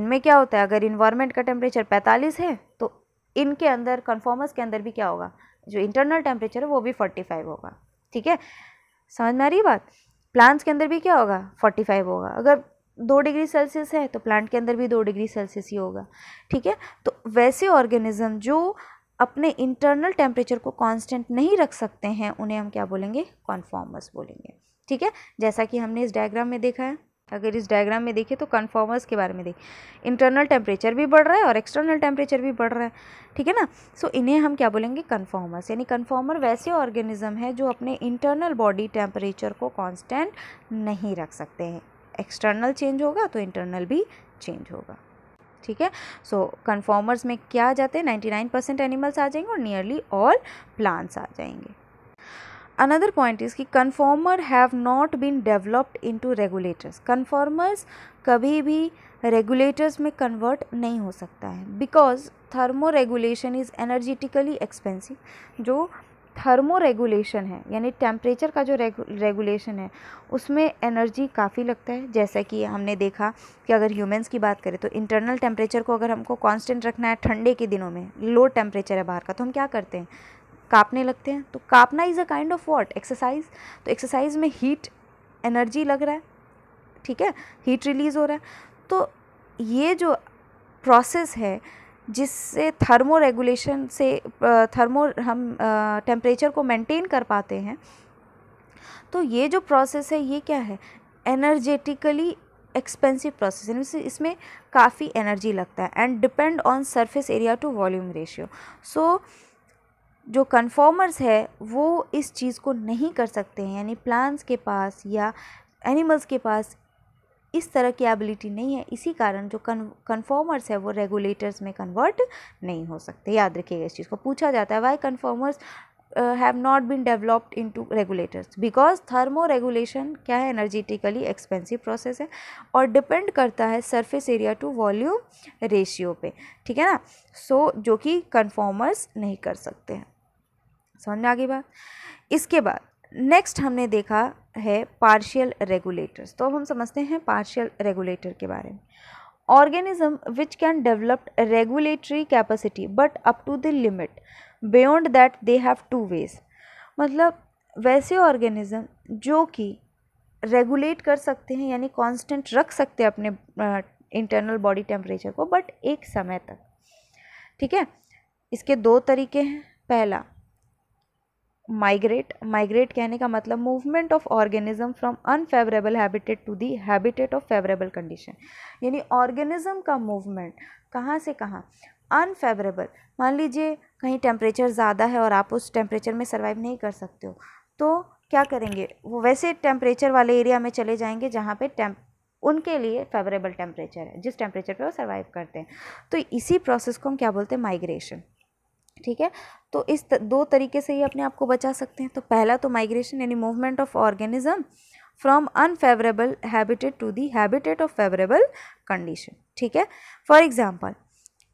इनमें kya hota hai agar environment ka temperature 45 hai to inke andar conformers ke andar bhi kya hoga jo internal temperature hai wo bhi 45 hoga theek hai samajh mein aa rahi baat plants ke andar bhi kya hoga 45 hoga agar 2 degree celsius hai to plant ke andar bhi 2 degree celsius hi hoga theek hai to वैसे organism जो अपने internal temperature को constant नहीं रख सकते हैं उन्हें हम क्या बोलेंगे कॉन्फॉर्मर्स बोलेंगे ठीक है जैसा कि हमने इस डायग्राम में देखा है अगर इस डायग्राम में देखें तो कन्फॉर्मर्स के बारे में देखें इंटरनल टेम्परेचर भी बढ़ रहा है और एक्सटर्नल टेम्परेचर भी बढ़ रहा है ठीक है ना सो so, इन्हें हम क्या बोलेंगे कन्फॉर्मर्स यानी कन्फॉर्मर वैसे ऑर्गेनिज्म है जो अपने इंटरनल बॉडी टेम्परेचर को कांस्टेंट नहीं रख सकते हैं एक्सटर्नल चेंज होगा तो इंटरनल भी चेंज होगा ठीक है सो कन्फॉर्मर्स में क्या आ जाते हैं नाइन्टी नाइन परसेंट एनिमल्स आ जाएंगे और नियरली ऑल प्लांट्स आ जाएंगे अनदर पॉइंट इज़ कि conformer have not been developed into regulators conformers कभी भी रेगुलेटर्स में कन्वर्ट नहीं हो सकता है because thermo regulation is energetically expensive जो थर्मो रेगुलेशन है यानी टेम्परेचर का जो रेगुलेशन है उसमें एनर्जी काफ़ी लगता है जैसा कि हमने देखा कि अगर ह्यूमंस की बात करें तो इंटरनल टेम्परेचर को अगर हमको कांस्टेंट रखना है ठंडे के दिनों में लो टेम्परेचर है बाहर का तो हम क्या करते हैं काँपने लगते हैं तो काँपना is a kind of what exercise तो एक्सरसाइज में हीट एनर्जी लग रहा है ठीक है हीट रिलीज़ हो रहा है तो ये जो प्रोसेस है जिससे थर्मो रेगुलेशन से थर्मो हम टेम्परेचर को मेंटेन कर पाते हैं तो ये जो प्रोसेस है ये क्या है एनर्जेटिकली एक्सपेंसिव प्रोसेस इसमें काफ़ी एनर्जी लगता है and depend on surface area to volume ratio so जो कन्फॉर्मर्स है वो इस चीज़ को नहीं कर सकते हैं यानी प्लांट्स के पास या एनिमल्स के पास इस तरह की एबिलिटी नहीं है इसी कारण जो कन कन्फॉर्मर्स है वो रेगुलेटर्स में कन्वर्ट नहीं हो सकते याद रखिएगा इस चीज़ को पूछा जाता है why conformers have not been developed to regulators because thermo regulation क्या है एनर्जेटिकली एक्सपेंसिव प्रोसेस है और डिपेंड करता है surface area to volume ratio पे ठीक है ना सो so, जो कि कन्फॉर्मर्स नहीं कर सकते हैं समझ में आगे बात इसके बाद नेक्स्ट हमने देखा है पार्शियल रेगुलेटर्स तो अब हम समझते हैं पार्शियल रेगुलेटर के बारे में organism which can developed regulatory capacity but up to the limit beyond that they have to wage मतलब वैसे ऑर्गेनिज्म जो कि रेगुलेट कर सकते हैं यानी कांस्टेंट रख सकते हैं अपने इंटरनल बॉडी टेम्परेचर को बट एक समय तक ठीक है इसके दो तरीके हैं पहला माइग्रेट माइग्रेट कहने का मतलब movement of organism from unfavourable habitat to the habitat of favourable condition यानी ऑर्गेनिज्म का मूवमेंट कहाँ से कहाँ अनफेवरेबल मान लीजिए कहीं टेम्परेचर ज़्यादा है और आप उस टेम्परेचर में सर्वाइव नहीं कर सकते हो तो क्या करेंगे वो वैसे टेम्परेचर वाले एरिया में चले जाएंगे जहाँ पे टेम उनके लिए फेवरेबल टेम्परेचर है जिस टेम्परेचर पे वो सर्वाइव करते हैं तो इसी प्रोसेस को हम क्या बोलते हैं माइग्रेशन ठीक है तो इस त, दो तरीके से ये अपने आप को बचा सकते हैं तो पहला तो माइग्रेशन यानी movement of organism from unfavourable habitat to the habitat of favourable condition ठीक है फॉर एग्जाम्पल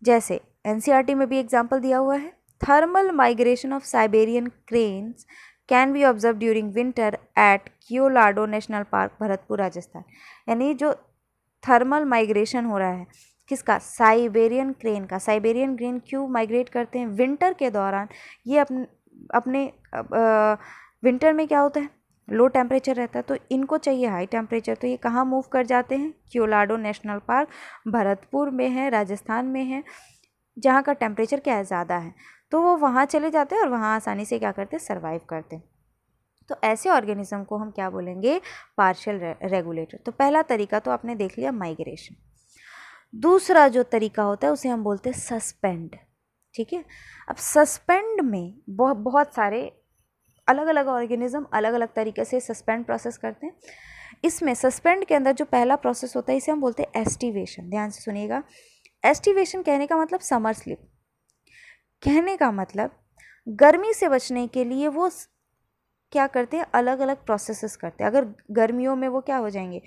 जैसे एन e में भी एग्जाम्पल दिया हुआ है thermal migration of Siberian cranes can be observe during winter at Keoladeo National Park Bharatpur Rajasthan यानी जो थर्मल माइग्रेशन हो रहा है किसका साइबेरियन क्रेन का साइबेरियन क्रेन क्यों माइग्रेट करते हैं विंटर के दौरान ये अपने अपने विंटर में क्या होता है लो टेम्परेचर रहता है तो इनको चाहिए हाई टेम्परेचर तो ये कहाँ मूव कर जाते हैं क्योलाडो नेशनल पार्क भरतपुर में है राजस्थान में है जहाँ का टेम्परेचर क्या है ज़्यादा है तो वो वहाँ चले जाते हैं और वहाँ आसानी से क्या करते हैं सर्वाइव करते हैं तो ऐसे ऑर्गेनिज्म को हम क्या बोलेंगे पार्शियल रेगुलेटर तो पहला तरीका तो आपने देख लिया माइग्रेशन दूसरा जो तरीका होता है उसे हम बोलते हैं सस्पेंड ठीक है अब सस्पेंड में बहुत बहुत सारे अलग अलग ऑर्गेनिज्म अलग अलग तरीके से सस्पेंड प्रोसेस करते हैं इसमें सस्पेंड के अंदर जो पहला प्रोसेस होता है इसे हम बोलते हैं एस्टिवेशन ध्यान से सुनिएगा एस्टिवेशन कहने का मतलब समर स्लिप कहने का मतलब गर्मी से बचने के लिए वो क्या करते हैं अलग अलग प्रोसेसेस करते हैं अगर गर्मियों में वो क्या हो जाएंगे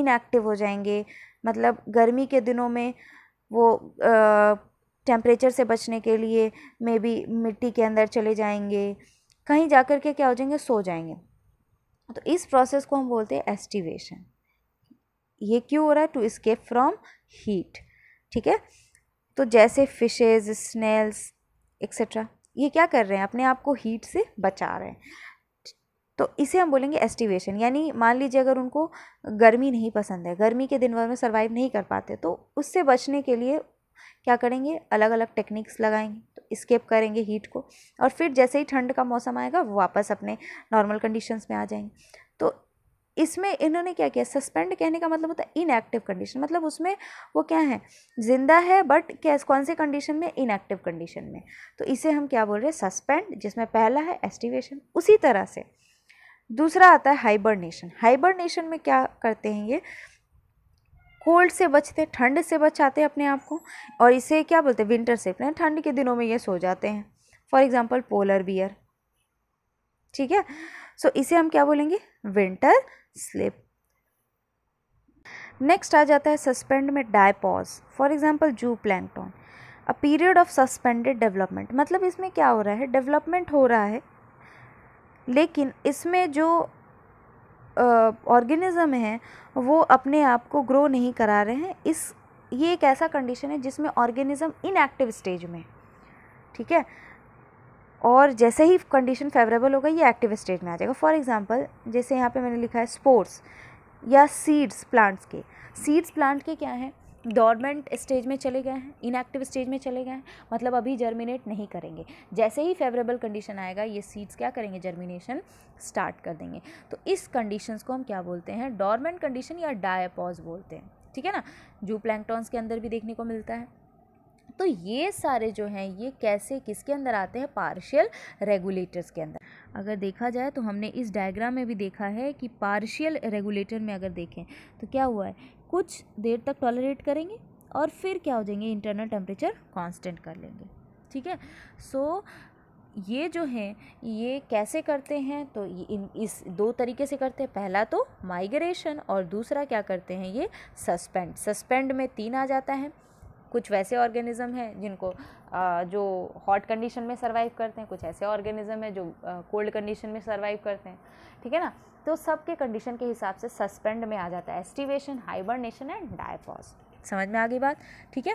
इनएक्टिव हो जाएंगे मतलब गर्मी के दिनों में वो टेम्परेचर से बचने के लिए मे बी मिट्टी के अंदर चले जाएंगे कहीं जा कर के क्या हो जाएंगे सो जाएंगे तो इस प्रोसेस को हम बोलते हैं एस्टिवेशन ये क्यों हो रहा है टू स्केप फ्रॉम हीट ठीक है तो जैसे फिशेज स्नेल्स एक्सेट्रा ये क्या कर रहे हैं अपने आप को हीट से बचा रहे हैं तो इसे हम बोलेंगे एस्टिवेशन यानी मान लीजिए अगर उनको गर्मी नहीं पसंद है गर्मी के दिन भर में सर्वाइव नहीं कर पाते तो उससे बचने के लिए क्या करेंगे अलग अलग टेक्निक्स लगाएंगे तो इस्केप करेंगे हीट को और फिर जैसे ही ठंड का मौसम आएगा वो वापस अपने नॉर्मल कंडीशंस में आ जाएंगे तो इसमें इन्होंने क्या किया सस्पेंड कहने का मतलब होता है इनएक्टिव कंडीशन मतलब उसमें वो क्या है जिंदा है बट क्या कौन से कंडीशन में इनएक्टिव कंडीशन में तो इसे हम क्या बोल रहे हैं सस्पेंड जिसमें पहला है एस्टिवेशन उसी तरह से दूसरा आता है हाइबरनेशन हाइबरनेशन में क्या करते हैं ये कोल्ड से बचते ठंड से बचाते हैं अपने आप को और इसे क्या बोलते हैं विंटर से अपने ठंड के दिनों में ये सो जाते हैं फॉर एग्ज़ाम्पल पोलर बियर ठीक है सो so, इसे हम क्या बोलेंगे विंटर स्लिप नेक्स्ट आ जाता है सस्पेंड में diapause for example zooplankton a period of suspended development मतलब इसमें क्या हो रहा है डेवलपमेंट हो रहा है लेकिन इसमें जो ऑर्गेनिज़म हैं वो अपने आप को ग्रो नहीं करा रहे हैं इस ये एक ऐसा कंडीशन है जिसमें ऑर्गेनिज़म इनएक्टिव स्टेज में ठीक है और जैसे ही कंडीशन फेवरेबल होगा ये एक्टिव स्टेज में आ जाएगा फॉर एग्ज़ाम्पल जैसे यहाँ पे मैंने लिखा है स्पोर्ट्स या सीड्स प्लांट्स के सीड्स प्लांट के क्या हैं डॉर्मेंट स्टेज में चले गए हैं इनएक्टिव स्टेज में चले गए हैं मतलब अभी जर्मिनेट नहीं करेंगे जैसे ही फेवरेबल कंडीशन आएगा ये सीड्स क्या करेंगे जर्मिनेशन स्टार्ट कर देंगे तो इस कंडीशंस को हम क्या बोलते हैं डॉर्मेंट कंडीशन या डायपॉज बोलते हैं ठीक है ना जू प्लैंकटॉन्स के अंदर भी देखने को मिलता है तो ये सारे जो हैं ये कैसे किसके अंदर आते हैं पार्शियल रेगुलेटर्स के अंदर अगर देखा जाए तो हमने इस डायग्राम में भी देखा है कि पार्शियल रेगुलेटर में अगर देखें तो क्या हुआ है कुछ देर तक टॉलरेट करेंगे और फिर क्या हो जाएंगे इंटरनल टेम्परेचर कांस्टेंट कर लेंगे ठीक है सो ये जो है ये कैसे करते हैं तो इन इस दो तरीके से करते हैं पहला तो माइग्रेशन और दूसरा क्या करते हैं ये सस्पेंड सस्पेंड में तीन आ जाता है कुछ वैसे ऑर्गेनिज्म हैं जिनको जो हॉट कंडीशन में सर्वाइव करते हैं कुछ ऐसे ऑर्गेनिज़म हैं जो कोल्ड कंडीशन में सर्वाइव करते हैं ठीक है ना तो सबके कंडीशन के हिसाब से सस्पेंड में आ जाता है एस्टिवेशन हाइबरनेशन एंड डायपॉज समझ में आ गई बात ठीक है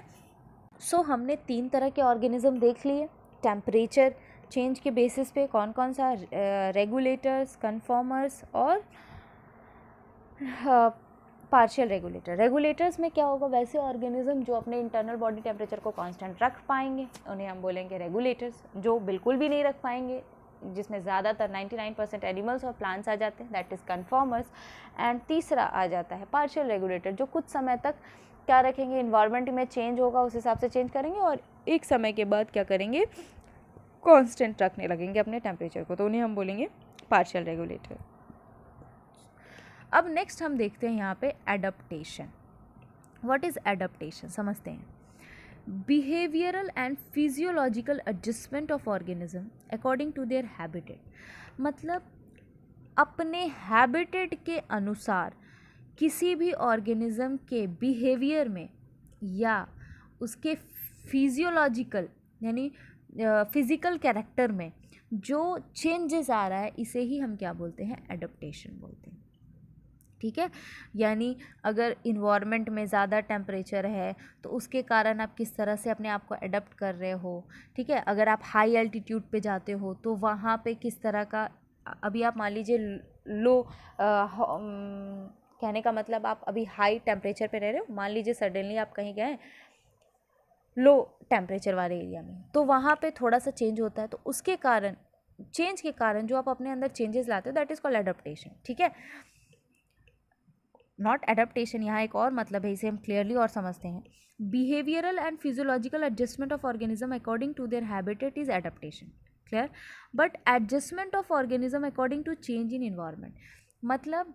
सो so, हमने तीन तरह के ऑर्गेनिज़म देख लिए टेम्परेचर चेंज के बेसिस पे कौन कौन सा रेगुलेटर्स कन्फॉर्मर्स और पार्शियल रेगुलेटर रेगुलेटर्स में क्या होगा वैसे ऑर्गेनिज्म जो अपने इंटरनल बॉडी टेम्परेचर को कांस्टेंट रख पाएंगे उन्हें हम बोलेंगे रेगुलेटर्स जो बिल्कुल भी नहीं रख पाएंगे जिसमें ज़्यादातर 99 परसेंट एनिमल्स और प्लांट्स आ जाते हैं दैट इज़ कन्फॉर्मर्स एंड तीसरा आ जाता है पार्शियल रेगुलेटर जो कुछ समय तक क्या रखेंगे इन्वायरमेंट में चेंज होगा उस हिसाब से चेंज करेंगे और एक समय के बाद क्या करेंगे कॉन्स्टेंट रखने लगेंगे अपने टेम्परेचर को तो उन्हें हम बोलेंगे पार्शियल रेगुलेटर अब नेक्स्ट हम देखते हैं यहाँ पे एडप्टेशन व्हाट इज़ एडप्टेशन समझते हैं behavioural and physiological adjustment of organism according to their habitat मतलब अपने हैबिटेट के अनुसार किसी भी ऑर्गेनिज़म के बिहेवियर में या उसके फिजियोलॉजिकल यानी फिज़िकल कैरेक्टर में जो चेंजेस आ रहा है इसे ही हम क्या बोलते हैं एडप्टेशन बोलते हैं ठीक है यानी अगर इन्वामेंट में ज़्यादा टेम्परेचर है तो उसके कारण आप किस तरह से अपने आप को एडप्ट कर रहे हो ठीक है अगर आप हाई एल्टीट्यूड पे जाते हो तो वहाँ पे किस तरह का अभी आप मान लीजिए लो आ, कहने का मतलब आप अभी हाई टेम्परेचर पे रह रहे हो मान लीजिए सडनली आप कहीं गए लो टेम्परेचर वाले एरिया में तो वहाँ पर थोड़ा सा चेंज होता है तो उसके कारण चेंज के कारण जो आप अपने अंदर चेंजेस लाते हो दैट इज़ कॉल्ड एडप्टेशन ठीक है नॉट एडेप्टेशन यहाँ एक और मतलब है इसे हम क्लियरली और समझते हैं behavioural and physiological adjustment of organism according to their habitat is adaptation clear but adjustment of organism according to change in environment मतलब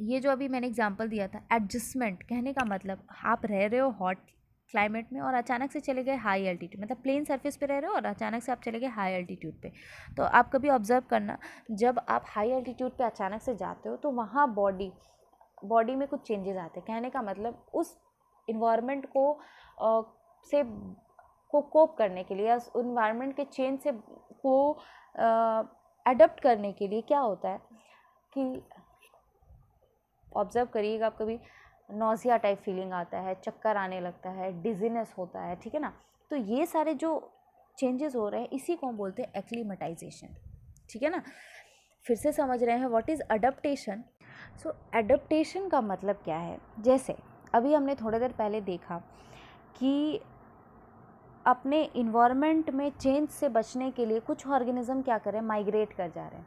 ये जो अभी मैंने एग्जाम्पल दिया था एडजस्टमेंट कहने का मतलब आप रह रहे हो हॉट क्लाइमेट में और अचानक से चले गए हाई अल्टीट्यूड मतलब प्लेन सरफेस पे रह रहे हो और अचानक से आप चले गए हाई अल्टीट्यूड पे तो आप कभी ऑब्जर्व करना जब आप हाई अल्टीट्यूड पे अचानक से जाते हो तो वहाँ बॉडी बॉडी में कुछ चेंजेस आते हैं कहने का मतलब उस इन्वायरमेंट को आ, से को कोप करने के लिए उस इन्वायरमेंट के चेंज से को अडप्ट करने के लिए क्या होता है कि ऑब्ज़र्व करिएगा आप कभी नोजिया टाइप फीलिंग आता है चक्कर आने लगता है डिजीनेस होता है ठीक है ना तो ये सारे जो चेंजेस हो रहे हैं इसी को हम बोलते हैं एक्लीमेटाइजेशन ठीक है ना फिर से समझ रहे हैं what is adaptation so so, adaptation का मतलब क्या है जैसे अभी हमने थोड़ी देर पहले देखा कि अपने इन्वायरमेंट में चेंज से बचने के लिए कुछ ऑर्गेनिज्म क्या कर रहे हैं माइग्रेट कर जा रहे हैं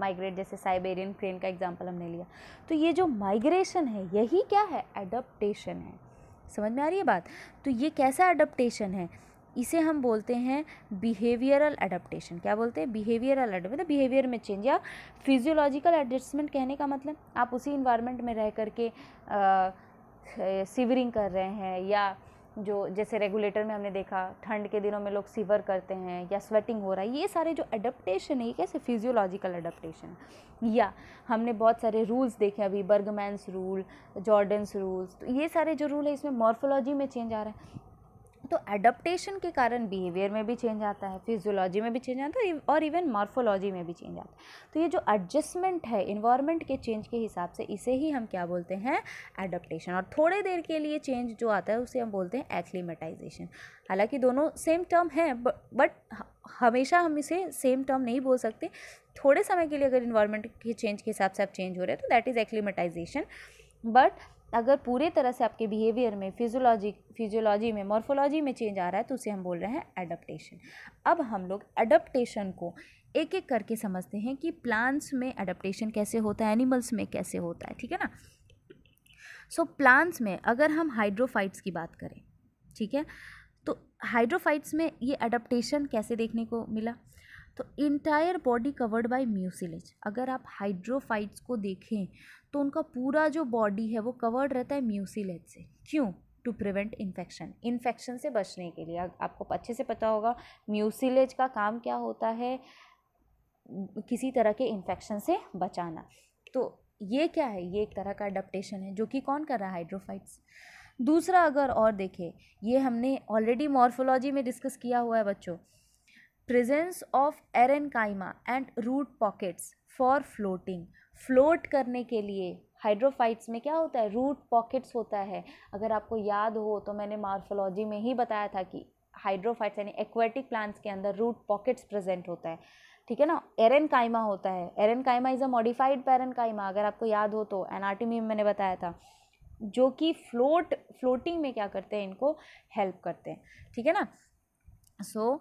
माइग्रेट जैसे साइबेरियन क्रेन का एग्जाम्पल हमने लिया तो ये जो माइग्रेशन है यही क्या है एडप्टेशन है समझ में आ रही है बात तो ये कैसा एडप्टेशन है इसे हम बोलते हैं बिहेवियरल अडेप्टेशन क्या बोलते हैं बिहेवियरल मतलब बिहेवियर में चेंज या फिजियोलॉजिकल एडजस्टमेंट कहने का मतलब आप उसी इन्वायरमेंट में रह करके सिवरिंग कर रहे हैं या जो जैसे रेगुलेटर में हमने देखा ठंड के दिनों में लोग सीवर करते हैं या स्वेटिंग हो रहा है ये सारे जो अडप्टेशन है ये कैसे फिजियोलॉजिकल अडप्टेशन या हमने बहुत सारे रूल्स देखे अभी बर्गमैंस रूल जॉर्डन्स रूल्स तो ये सारे जो रूल है इसमें मॉर्फोलॉजी में चेंज आ रहा है तो एडप्टेशन के कारण बिहेवियर में भी चेंज आता है फिजियोलॉजी में भी चेंज आता है और इवन मॉर्फोलॉजी में भी चेंज आता है तो ये जो एडजस्टमेंट है इन्वायरमेंट के चेंज के हिसाब से इसे ही हम क्या बोलते हैं एडप्टेशन और थोड़े देर के लिए चेंज जो आता है उसे हम बोलते हैं एक्लीमेटाइजेशन हालांकि दोनों सेम टर्म हैं बट हमेशा हम इसे सेम टर्म नहीं बोल सकते थोड़े समय के लिए अगर इन्वायरमेंट के चेंज के हिसाब से आप चेंज हो रहे हैं तो दैट इज़ एक्लीमेटाइजेशन बट अगर पूरे तरह से आपके बिहेवियर में फिजियोलॉजी फिजियोलॉजी में मॉर्फोलॉजी में चेंज आ रहा है तो उसे हम बोल रहे हैं एडप्टेशन अब हम लोग एडप्टेशन को एक एक करके समझते हैं कि प्लांट्स में अडप्टेशन कैसे होता है एनिमल्स में कैसे होता है ठीक है ना सो so, प्लांट्स में अगर हम हाइड्रोफाइट्स की बात करें ठीक है तो हाइड्रोफाइट्स में ये अडप्टेशन कैसे देखने को मिला तो entire body covered by mucilage अगर आप हाइड्रोफाइट्स को देखें तो उनका पूरा जो बॉडी है वो कवर्ड रहता है म्यूसिलेज से क्यों टू प्रिवेंट इन्फेक्शन इन्फेक्शन से बचने के लिए आपको अच्छे से पता होगा म्यूसिलेज का काम क्या होता है किसी तरह के इन्फेक्शन से बचाना तो ये क्या है ये एक तरह का अडप्टेशन है जो कि कौन कर रहा है हाइड्रोफाइट्स दूसरा अगर और देखें ये हमने ऑलरेडी मॉर्फोलॉजी में डिस्कस किया हुआ है बच्चों presence of aerenchyma and root pockets for floating float करने के लिए हाइड्रोफाइट्स में क्या होता है रूट पॉकेट्स होता है अगर आपको याद हो तो मैंने मार्फोलॉजी में ही बताया था कि हाइड्रोफाइट्स यानी एक्वेटिक प्लांट्स के अंदर रूट पॉकेट्स प्रेजेंट होता है ठीक है ना एरन होता है एरन is a modified parenchyma अगर आपको याद हो तो एनआरटी में मैंने बताया था जो कि फ्लोट फ्लोटिंग में क्या करते हैं इनको हेल्प करते हैं ठीक है ना सो so,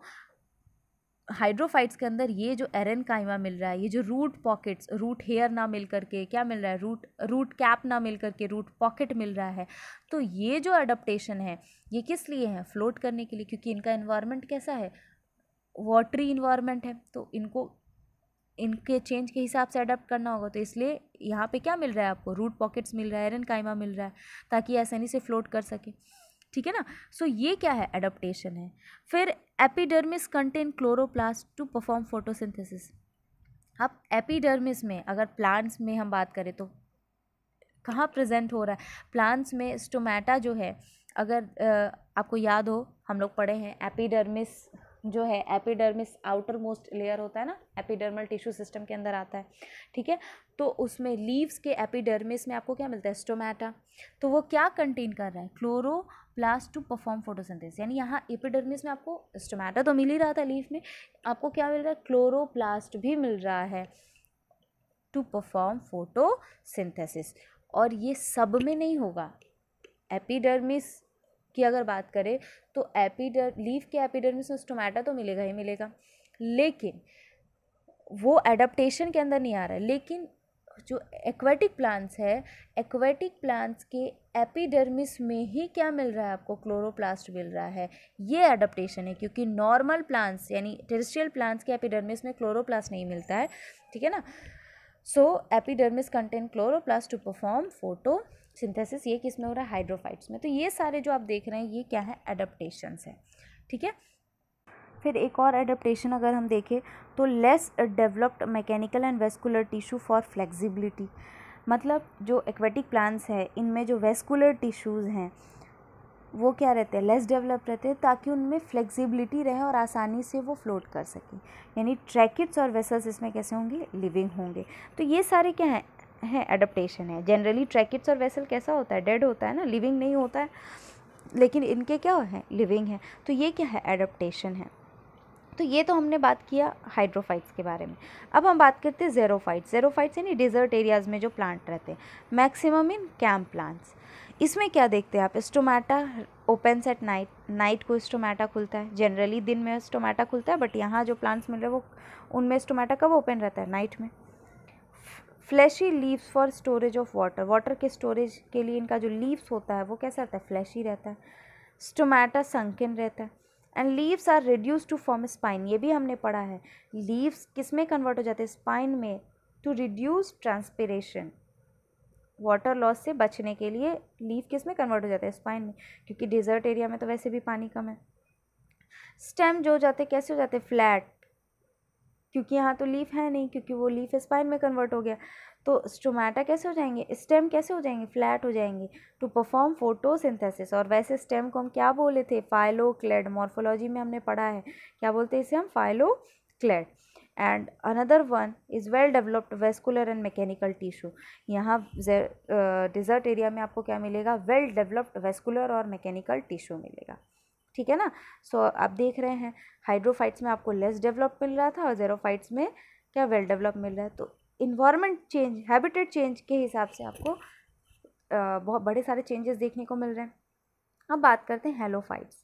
हाइड्रोफाइट्स के अंदर ये जो एरन काइमा मिल रहा है ये जो रूट पॉकेट्स रूट हेयर ना मिल करके क्या मिल रहा है रूट रूट कैप ना मिल करके रूट पॉकेट मिल रहा है तो ये जो अडप्टेशन है ये किस लिए है फ्लोट करने के लिए क्योंकि इनका इन्वायरमेंट कैसा है वाटरी इन्वायरमेंट है तो इनको इनके चेंज के हिसाब से अडप्ट करना होगा तो इसलिए यहाँ पे क्या मिल रहा है आपको रूट पॉकेट्स मिल रहा है एरन काइमा मिल रहा है ताकि आसानी से फ्लोट कर सके ठीक है ना सो so, ये क्या है एडोप्टेशन है फिर epidermis contain chloroplast to perform photosynthesis अब एपिडर्मिस में अगर प्लांट्स में हम बात करें तो कहाँ प्रेजेंट हो रहा है प्लांट्स में स्टोमेटा जो है अगर आपको याद हो हम लोग पढ़े हैं एपिडर्मिस जो है एपिडर्मिस आउटर मोस्ट लेयर होता है ना एपिडर्मल टिश्यू सिस्टम के अंदर आता है ठीक है तो उसमें लीव्स के एपिडर्मिस में आपको क्या मिलता है स्टोमेटा तो वो क्या कंटेन कर रहा है chloroplast to perform photosynthesis यानी यहाँ एपिडर्मिस में आपको स्टोमेटा तो मिल ही रहा था लीफ में आपको क्या मिल रहा है क्लोरोप्लास्ट भी मिल रहा है टू परफॉर्म फोटोसिंथेसिस और ये सब में नहीं होगा एपिडर्मिस की अगर बात करें तो एपिडर लीफ के एपिडर्मिस में स्टोमेटा तो मिलेगा ही मिलेगा लेकिन वो एडप्टेशन के अंदर नहीं आ रहा है लेकिन जो एक्वेटिक प्लांट्स है एक्वेटिक प्लांट्स के एपिडर्मिस में ही क्या मिल रहा है आपको क्लोरोप्लास्ट मिल रहा है ये अडप्टेशन है क्योंकि नॉर्मल प्लांट्स यानी टेरिस्ट्रियल प्लांट्स के एपिडर्मिस में क्लोरोप्लास्ट नहीं मिलता है ठीक है ना so epidermis contain chloroplast to perform photosynthesis ये किस में हो रहा है हाइड्रोफाइट्स में तो ये सारे जो आप देख रहे हैं ये क्या है एडप्टेशंस है ठीक है फिर एक और एडप्टेशन अगर हम देखें तो less developed mechanical and vascular tissue for flexibility मतलब जो एक्वेटिक प्लांट्स है इनमें जो वेस्कुलर टिश्यूज़ हैं वो क्या रहते हैं लेस डेवलप रहते हैं ताकि उनमें फ्लेक्सिबिलिटी रहे और आसानी से वो फ्लोट कर सकें यानी ट्रैकिट्स और वेसल्स इसमें कैसे होंगे लिविंग होंगे तो ये सारे क्या हैं हैं एडप्टेशन है जनरली ट्रैकिट्स और वेसल कैसा होता है डेड होता है ना लिविंग नहीं होता है लेकिन इनके क्या है लिविंग है तो ये क्या है एडप्टेशन है तो ये तो हमने बात किया हाइड्रोफाइट्स के बारे में अब हम बात करते हैं जेरोफाइट्स जेरोफाइट्स यानी डिजर्ट एरियाज़ में जो प्लांट रहते हैं मैक्सिमम इन कैम्प प्लांट्स इसमें क्या देखते हैं आप stomata open set night night को स्टोमेटा खुलता है जनरली दिन में स्टोमेटा खुलता है बट यहाँ जो प्लांट्स मिल रहे हैं वो उनमें स्टोमेटा कब ओपन रहता है नाइट में fleshy leaves for storage of water water के स्टोरेज के लिए इनका जो लीव्स होता है वो कैसा रहता है फ्लैशी रहता है स्टोमेटा संकिन रहता है and leaves are reduce to form spine ये भी हमने पढ़ा है लीव्स किस में कन्वर्ट हो जाते हैं स्पाइन में to reduce transpiration water loss से बचने के लिए लीव किस में कन्वर्ट हो जाते हैं स्पाइन में क्योंकि डिजर्ट एरिया में तो वैसे भी पानी कम है स्टेम जो जाते कैसे हो जाते फ्लैट क्योंकि यहाँ तो लीफ है नहीं क्योंकि वो लीफ स्पाइन में कन्वर्ट हो गया तो स्टोमेटा कैसे हो जाएंगे स्टेम कैसे हो जाएंगे फ्लैट हो जाएंगे टू परफॉर्म फोटोसिंथेसिस और वैसे स्टेम को हम क्या बोले थे फाइलोक्लेड मॉर्फोलॉजी में हमने पढ़ा है क्या बोलते हैं इसे हम phylloclade and another one is well developed vascular and mechanical tissue यहाँ डिज़र्ट एरिया में आपको क्या मिलेगा वेल डेवलप्ड वेस्कुलर और मैकेनिकल टिश्यू मिलेगा ठीक है ना सो so, आप देख रहे हैं हाइड्रोफाइट्स में आपको लेस डेवलप मिल रहा था और जेरोफाइट्स में क्या वेल डेवलप मिल रहा है तो इन्वामेंट चेंज हैबिटेट चेंज के हिसाब से आपको बहुत बड़े सारे चेंजेस देखने को मिल रहे हैं अब बात करते हैं हेलोफाइट्स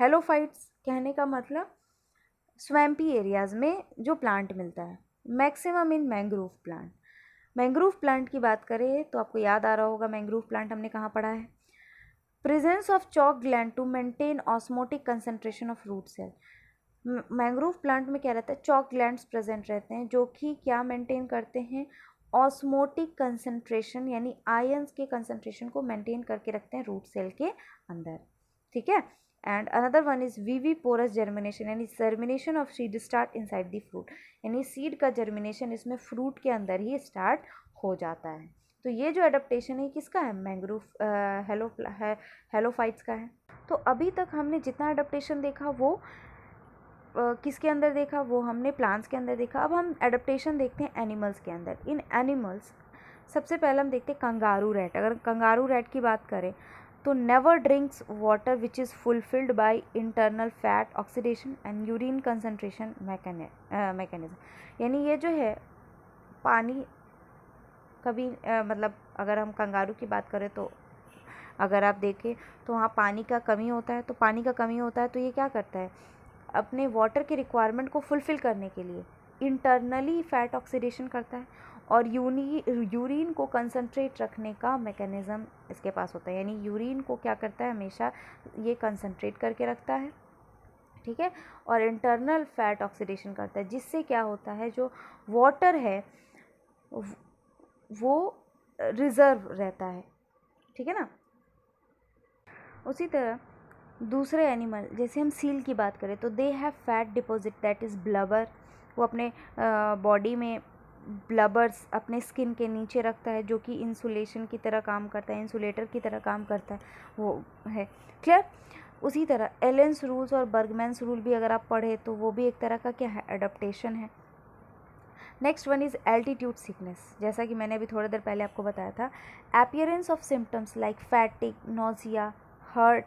हेलोफाइट्स कहने का मतलब स्वैम्पी एरियाज़ में जो प्लांट मिलता है maximum in mangrove plant mangrove plant की बात करें तो आपको याद आ रहा होगा मैंग्रोव प्लांट हमने कहाँ पढ़ा है presence of chalk gland to maintain osmotic concentration of root cell mangrove plant में क्या रहता है चौक ग्लैंड्स प्रेजेंट रहते हैं जो कि क्या मेंटेन करते हैं ऑस्मोटिक कंसनट्रेशन यानी आयंस के कंसनट्रेशन को मेंटेन करके रखते हैं रूट सेल के अंदर ठीक है and another one is viviparous germination यानी germination of seed start inside the fruit यानी सीड का जर्मिनेशन इसमें फ्रूट के अंदर ही स्टार्ट हो जाता है तो ये जो एडप्टेशन है किसका है मैंग्रोव हेलो हेलोफाइट्स का है तो अभी तक हमने जितना एडप्टेशन देखा वो किसके अंदर देखा वो हमने प्लांट्स के अंदर देखा अब हम एडप्टेशन देखते हैं एनिमल्स के अंदर इन एनिमल्स सबसे पहले हम देखते हैं कंगारू रेट अगर कंगारू रेट की बात करें तो never drinks water which is fulfilled by internal fat oxidation and urine concentration mechanism यानी ये जो है पानी कभी आ, मतलब अगर हम कंगारू की बात करें तो अगर आप देखें तो वहाँ पानी का कमी होता है तो पानी का कमी होता है तो ये क्या करता है अपने वाटर के रिक्वायरमेंट को फुलफ़िल करने के लिए इंटरनली फ़ैट ऑक्सीडेशन करता है और यूनी यूरिन को कंसनट्रेट रखने का मैकेनिज़म इसके पास होता है यानी यूरिन को क्या करता है हमेशा ये कंसनट्रेट करके रखता है ठीक है और इंटरनल फैट ऑक्सीडेशन करता है जिससे क्या होता है जो वाटर है वो रिज़र्व रहता है ठीक है ना उसी तरह दूसरे एनिमल जैसे हम सील की बात करें तो they have fat deposit that is blubber वो अपने बॉडी में ब्लबर्स अपने स्किन के नीचे रखता है जो कि इंसुलेशन की तरह काम करता है इंसुलेटर की तरह काम करता है वो है क्लियर उसी तरह एलेंस रूल्स और बर्गमैंस रूल भी अगर आप पढ़े तो वो भी एक तरह का क्या है अडप्टेशन है next one is altitude sickness जैसा कि मैंने अभी थोड़ी देर पहले आपको बताया था appearance of symptoms like fatigue nausea heart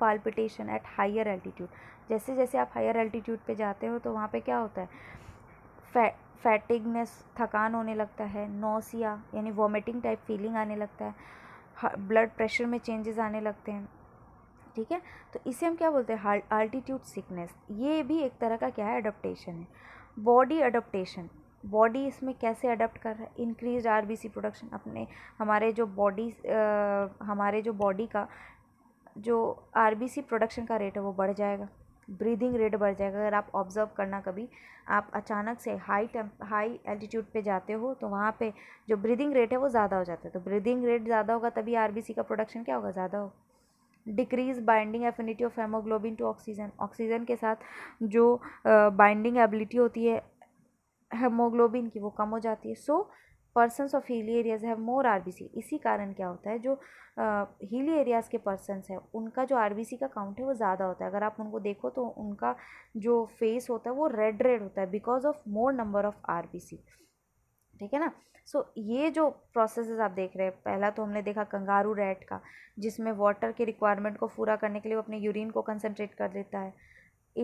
palpitation at higher altitude जैसे जैसे आप हायर एल्टीट्यूड पे जाते हो तो वहाँ पे क्या होता है फै फैटिगनेस थकान होने लगता है नोसिया यानी वॉमिटिंग टाइप फीलिंग आने लगता है ब्लड प्रेशर में चेंजेस आने लगते हैं ठीक है तो इसे हम क्या बोलते हैं अल्टीट्यूड सिकनेस ये भी एक तरह का क्या है अडोप्टेशन है बॉडी अडोप्टेशन बॉडी इसमें कैसे अडप्ट कर रहा है इंक्रीज सी प्रोडक्शन अपने हमारे जो बॉडी हमारे जो बॉडी का जो आर प्रोडक्शन का रेट है वो बढ़ जाएगा ब्रीदिंग रेट बढ़ जाएगा अगर आप ऑब्ज़र्व करना कभी आप अचानक से हाई टेम्प हाई एल्टीट्यूड पे जाते हो तो वहाँ पे जो ब्रीदिंग रेट है वो ज़्यादा हो जाता है तो ब्रीदिंग रेट ज़्यादा होगा तभी आर का प्रोडक्शन क्या होगा ज़्यादा होगा decrease binding affinity of haemoglobin to oxygen oxygen के साथ जो बाइंडिंग एबिलिटी होती है हेमोग्लोबिन की वो कम हो जाती है so so, persons of hilly areas have more सी इसी कारण क्या होता है जो हीली एरियाज़ के पर्सनस हैं उनका जो सी का काउंट है वो ज़्यादा होता है अगर आप उनको देखो तो उनका जो फेस होता है वो रेड रेड होता है because of more number of सी ठीक है ना सो so, ये जो प्रोसेसेस आप देख रहे हैं पहला तो हमने देखा कंगारू रेड का जिसमें वाटर के रिक्वायरमेंट को पूरा करने के लिए वो अपने यूरिन को कंसनट्रेट कर देता है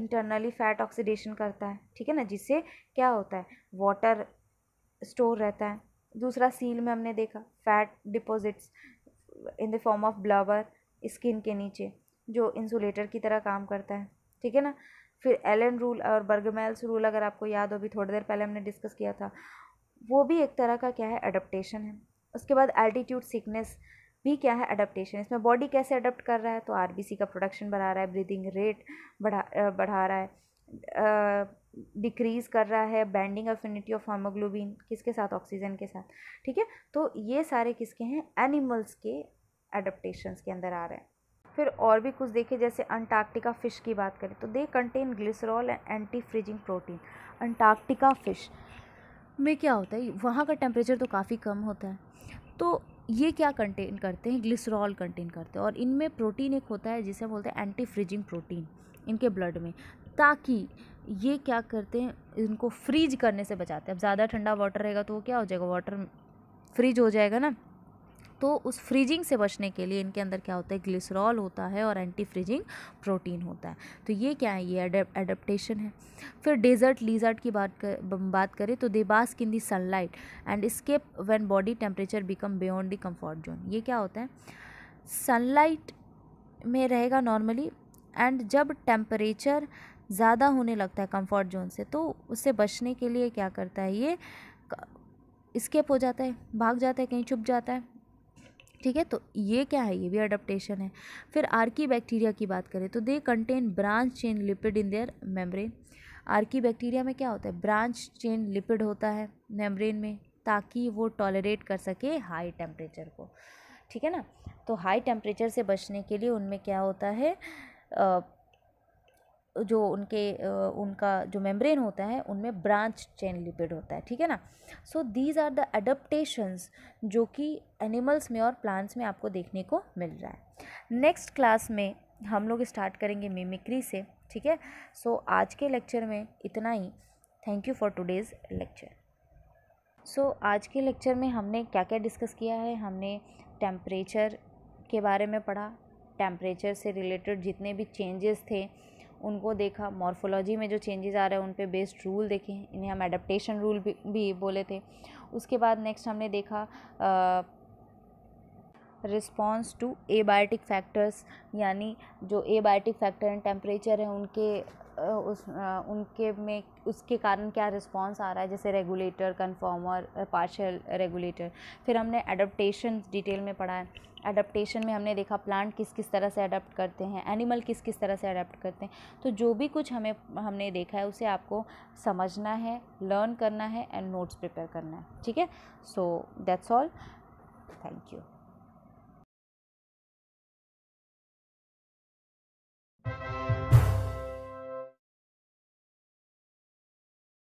इंटरनली फैट ऑक्सीडेशन करता है ठीक है ना जिससे क्या होता है वाटर स्टोर रहता है दूसरा सील में हमने देखा fat deposits in the form of blubber skin के नीचे जो इंसुलेटर की तरह काम करता है ठीक है ना फिर एलन रूल और बर्गमेल्स रूल अगर आपको याद हो भी थोड़ी देर पहले हमने डिस्कस किया था वो भी एक तरह का क्या है अडप्टेशन है उसके बाद एल्टीट्यूड सिकनेस भी क्या है अडप्टेशन इसमें बॉडी कैसे अडप्ट कर रहा है तो आरबीसी का प्रोडक्शन बढ़ा रहा है ब्रीदिंग रेट बढ़ा बढ़ा रहा है डिक्रीज़ कर रहा है बैंडिंग अफिनिटी ऑफ होमोग्लोबिन किसके साथ ऑक्सीजन के साथ ठीक है तो ये सारे किसके हैं एनिमल्स के एडप्टेशंस के अंदर आ रहे हैं फिर और भी कुछ देखिए जैसे अंटार्कटिका फ़िश की बात करें तो they contain glycerol and anti freezing protein Antarctica fish में क्या होता है वहाँ का टेम्परेचर तो काफ़ी कम होता है तो ये क्या कंटेन करते हैं ग्लिसरॉल कंटेन करते हैं और इनमें प्रोटीन एक होता है जिसे बोलते हैं एंटी फ्रीजिंग प्रोटीन इनके ब्लड में ताकि ये क्या करते हैं इनको फ्रीज करने से बचाते हैं अब ज़्यादा ठंडा वाटर रहेगा तो वो क्या हो जाएगा वाटर फ्रीज हो जाएगा ना तो उस फ्रीजिंग से बचने के लिए इनके अंदर क्या होता है ग्लिसरॉल होता है और एंटी फ्रीजिंग प्रोटीन होता है तो ये क्या है ये एडेप्टेशन है फिर डेजर्ट लीजर्ट की बात कर, बात करें तो they bask in the sunlight and escape when body temperature become beyond the comfort zone ये क्या होता है सनलाइट में रहेगा नॉर्मली एंड जब टेम्परेचर ज़्यादा होने लगता है कंफर्ट जोन से तो उससे बचने के लिए क्या करता है ये स्केप हो जाता है भाग जाता है कहीं छुप जाता है ठीक है तो ये क्या है ये भी अडप्टेशन है फिर आर्की बैक्टीरिया की बात करें तो they contain branch chain lipid in their membrane archaebacteria में क्या होता है ब्रांच चेन लिपिड होता है मेम्ब्रेन में ताकि वो टॉलरेट कर सके हाई टेम्परेचर को ठीक है ना तो हाई टेम्परेचर से बचने के लिए उनमें क्या होता है जो उनके उनका जो मेम्ब्रेन होता है उनमें ब्रांच चेन लिपिड होता है ठीक है ना so these are the adaptations जो कि एनिमल्स में और प्लांट्स में आपको देखने को मिल रहा है नेक्स्ट क्लास में हम लोग स्टार्ट करेंगे मिमिक्री से ठीक है सो आज के लेक्चर में इतना ही thank you for today's lecture so आज के लेक्चर में हमने क्या क्या डिस्कस किया है हमने टेम्परेचर के बारे में पढ़ा टेम्परेचर से रिलेटेड जितने भी चेंजेस थे उनको देखा मॉर्फोलॉजी में जो चेंजेस आ रहे हैं उन पे बेस्ड रूल देखे इन्हें हम एडप्टेशन रूल भी, भी बोले थे उसके बाद नेक्स्ट हमने देखा response to abiotic factors यानी जो abiotic factor and temperature हैं उनके उस उनके में उसके कारण क्या रिस्पॉन्स आ रहा है जैसे रेगुलेटर कन्फॉर्मर पार्शल रेगुलेटर फिर हमने एडप्टेशन डिटेल में पढ़ा है एडप्टेशन में हमने देखा प्लांट किस किस तरह से अडप्ट करते हैं एनिमल किस किस तरह से अडप्ट करते हैं तो जो भी कुछ हमें हमने देखा है उसे आपको समझना है लर्न करना है एंड नोट्स प्रिपेयर करना है ठीक है so that's all thank you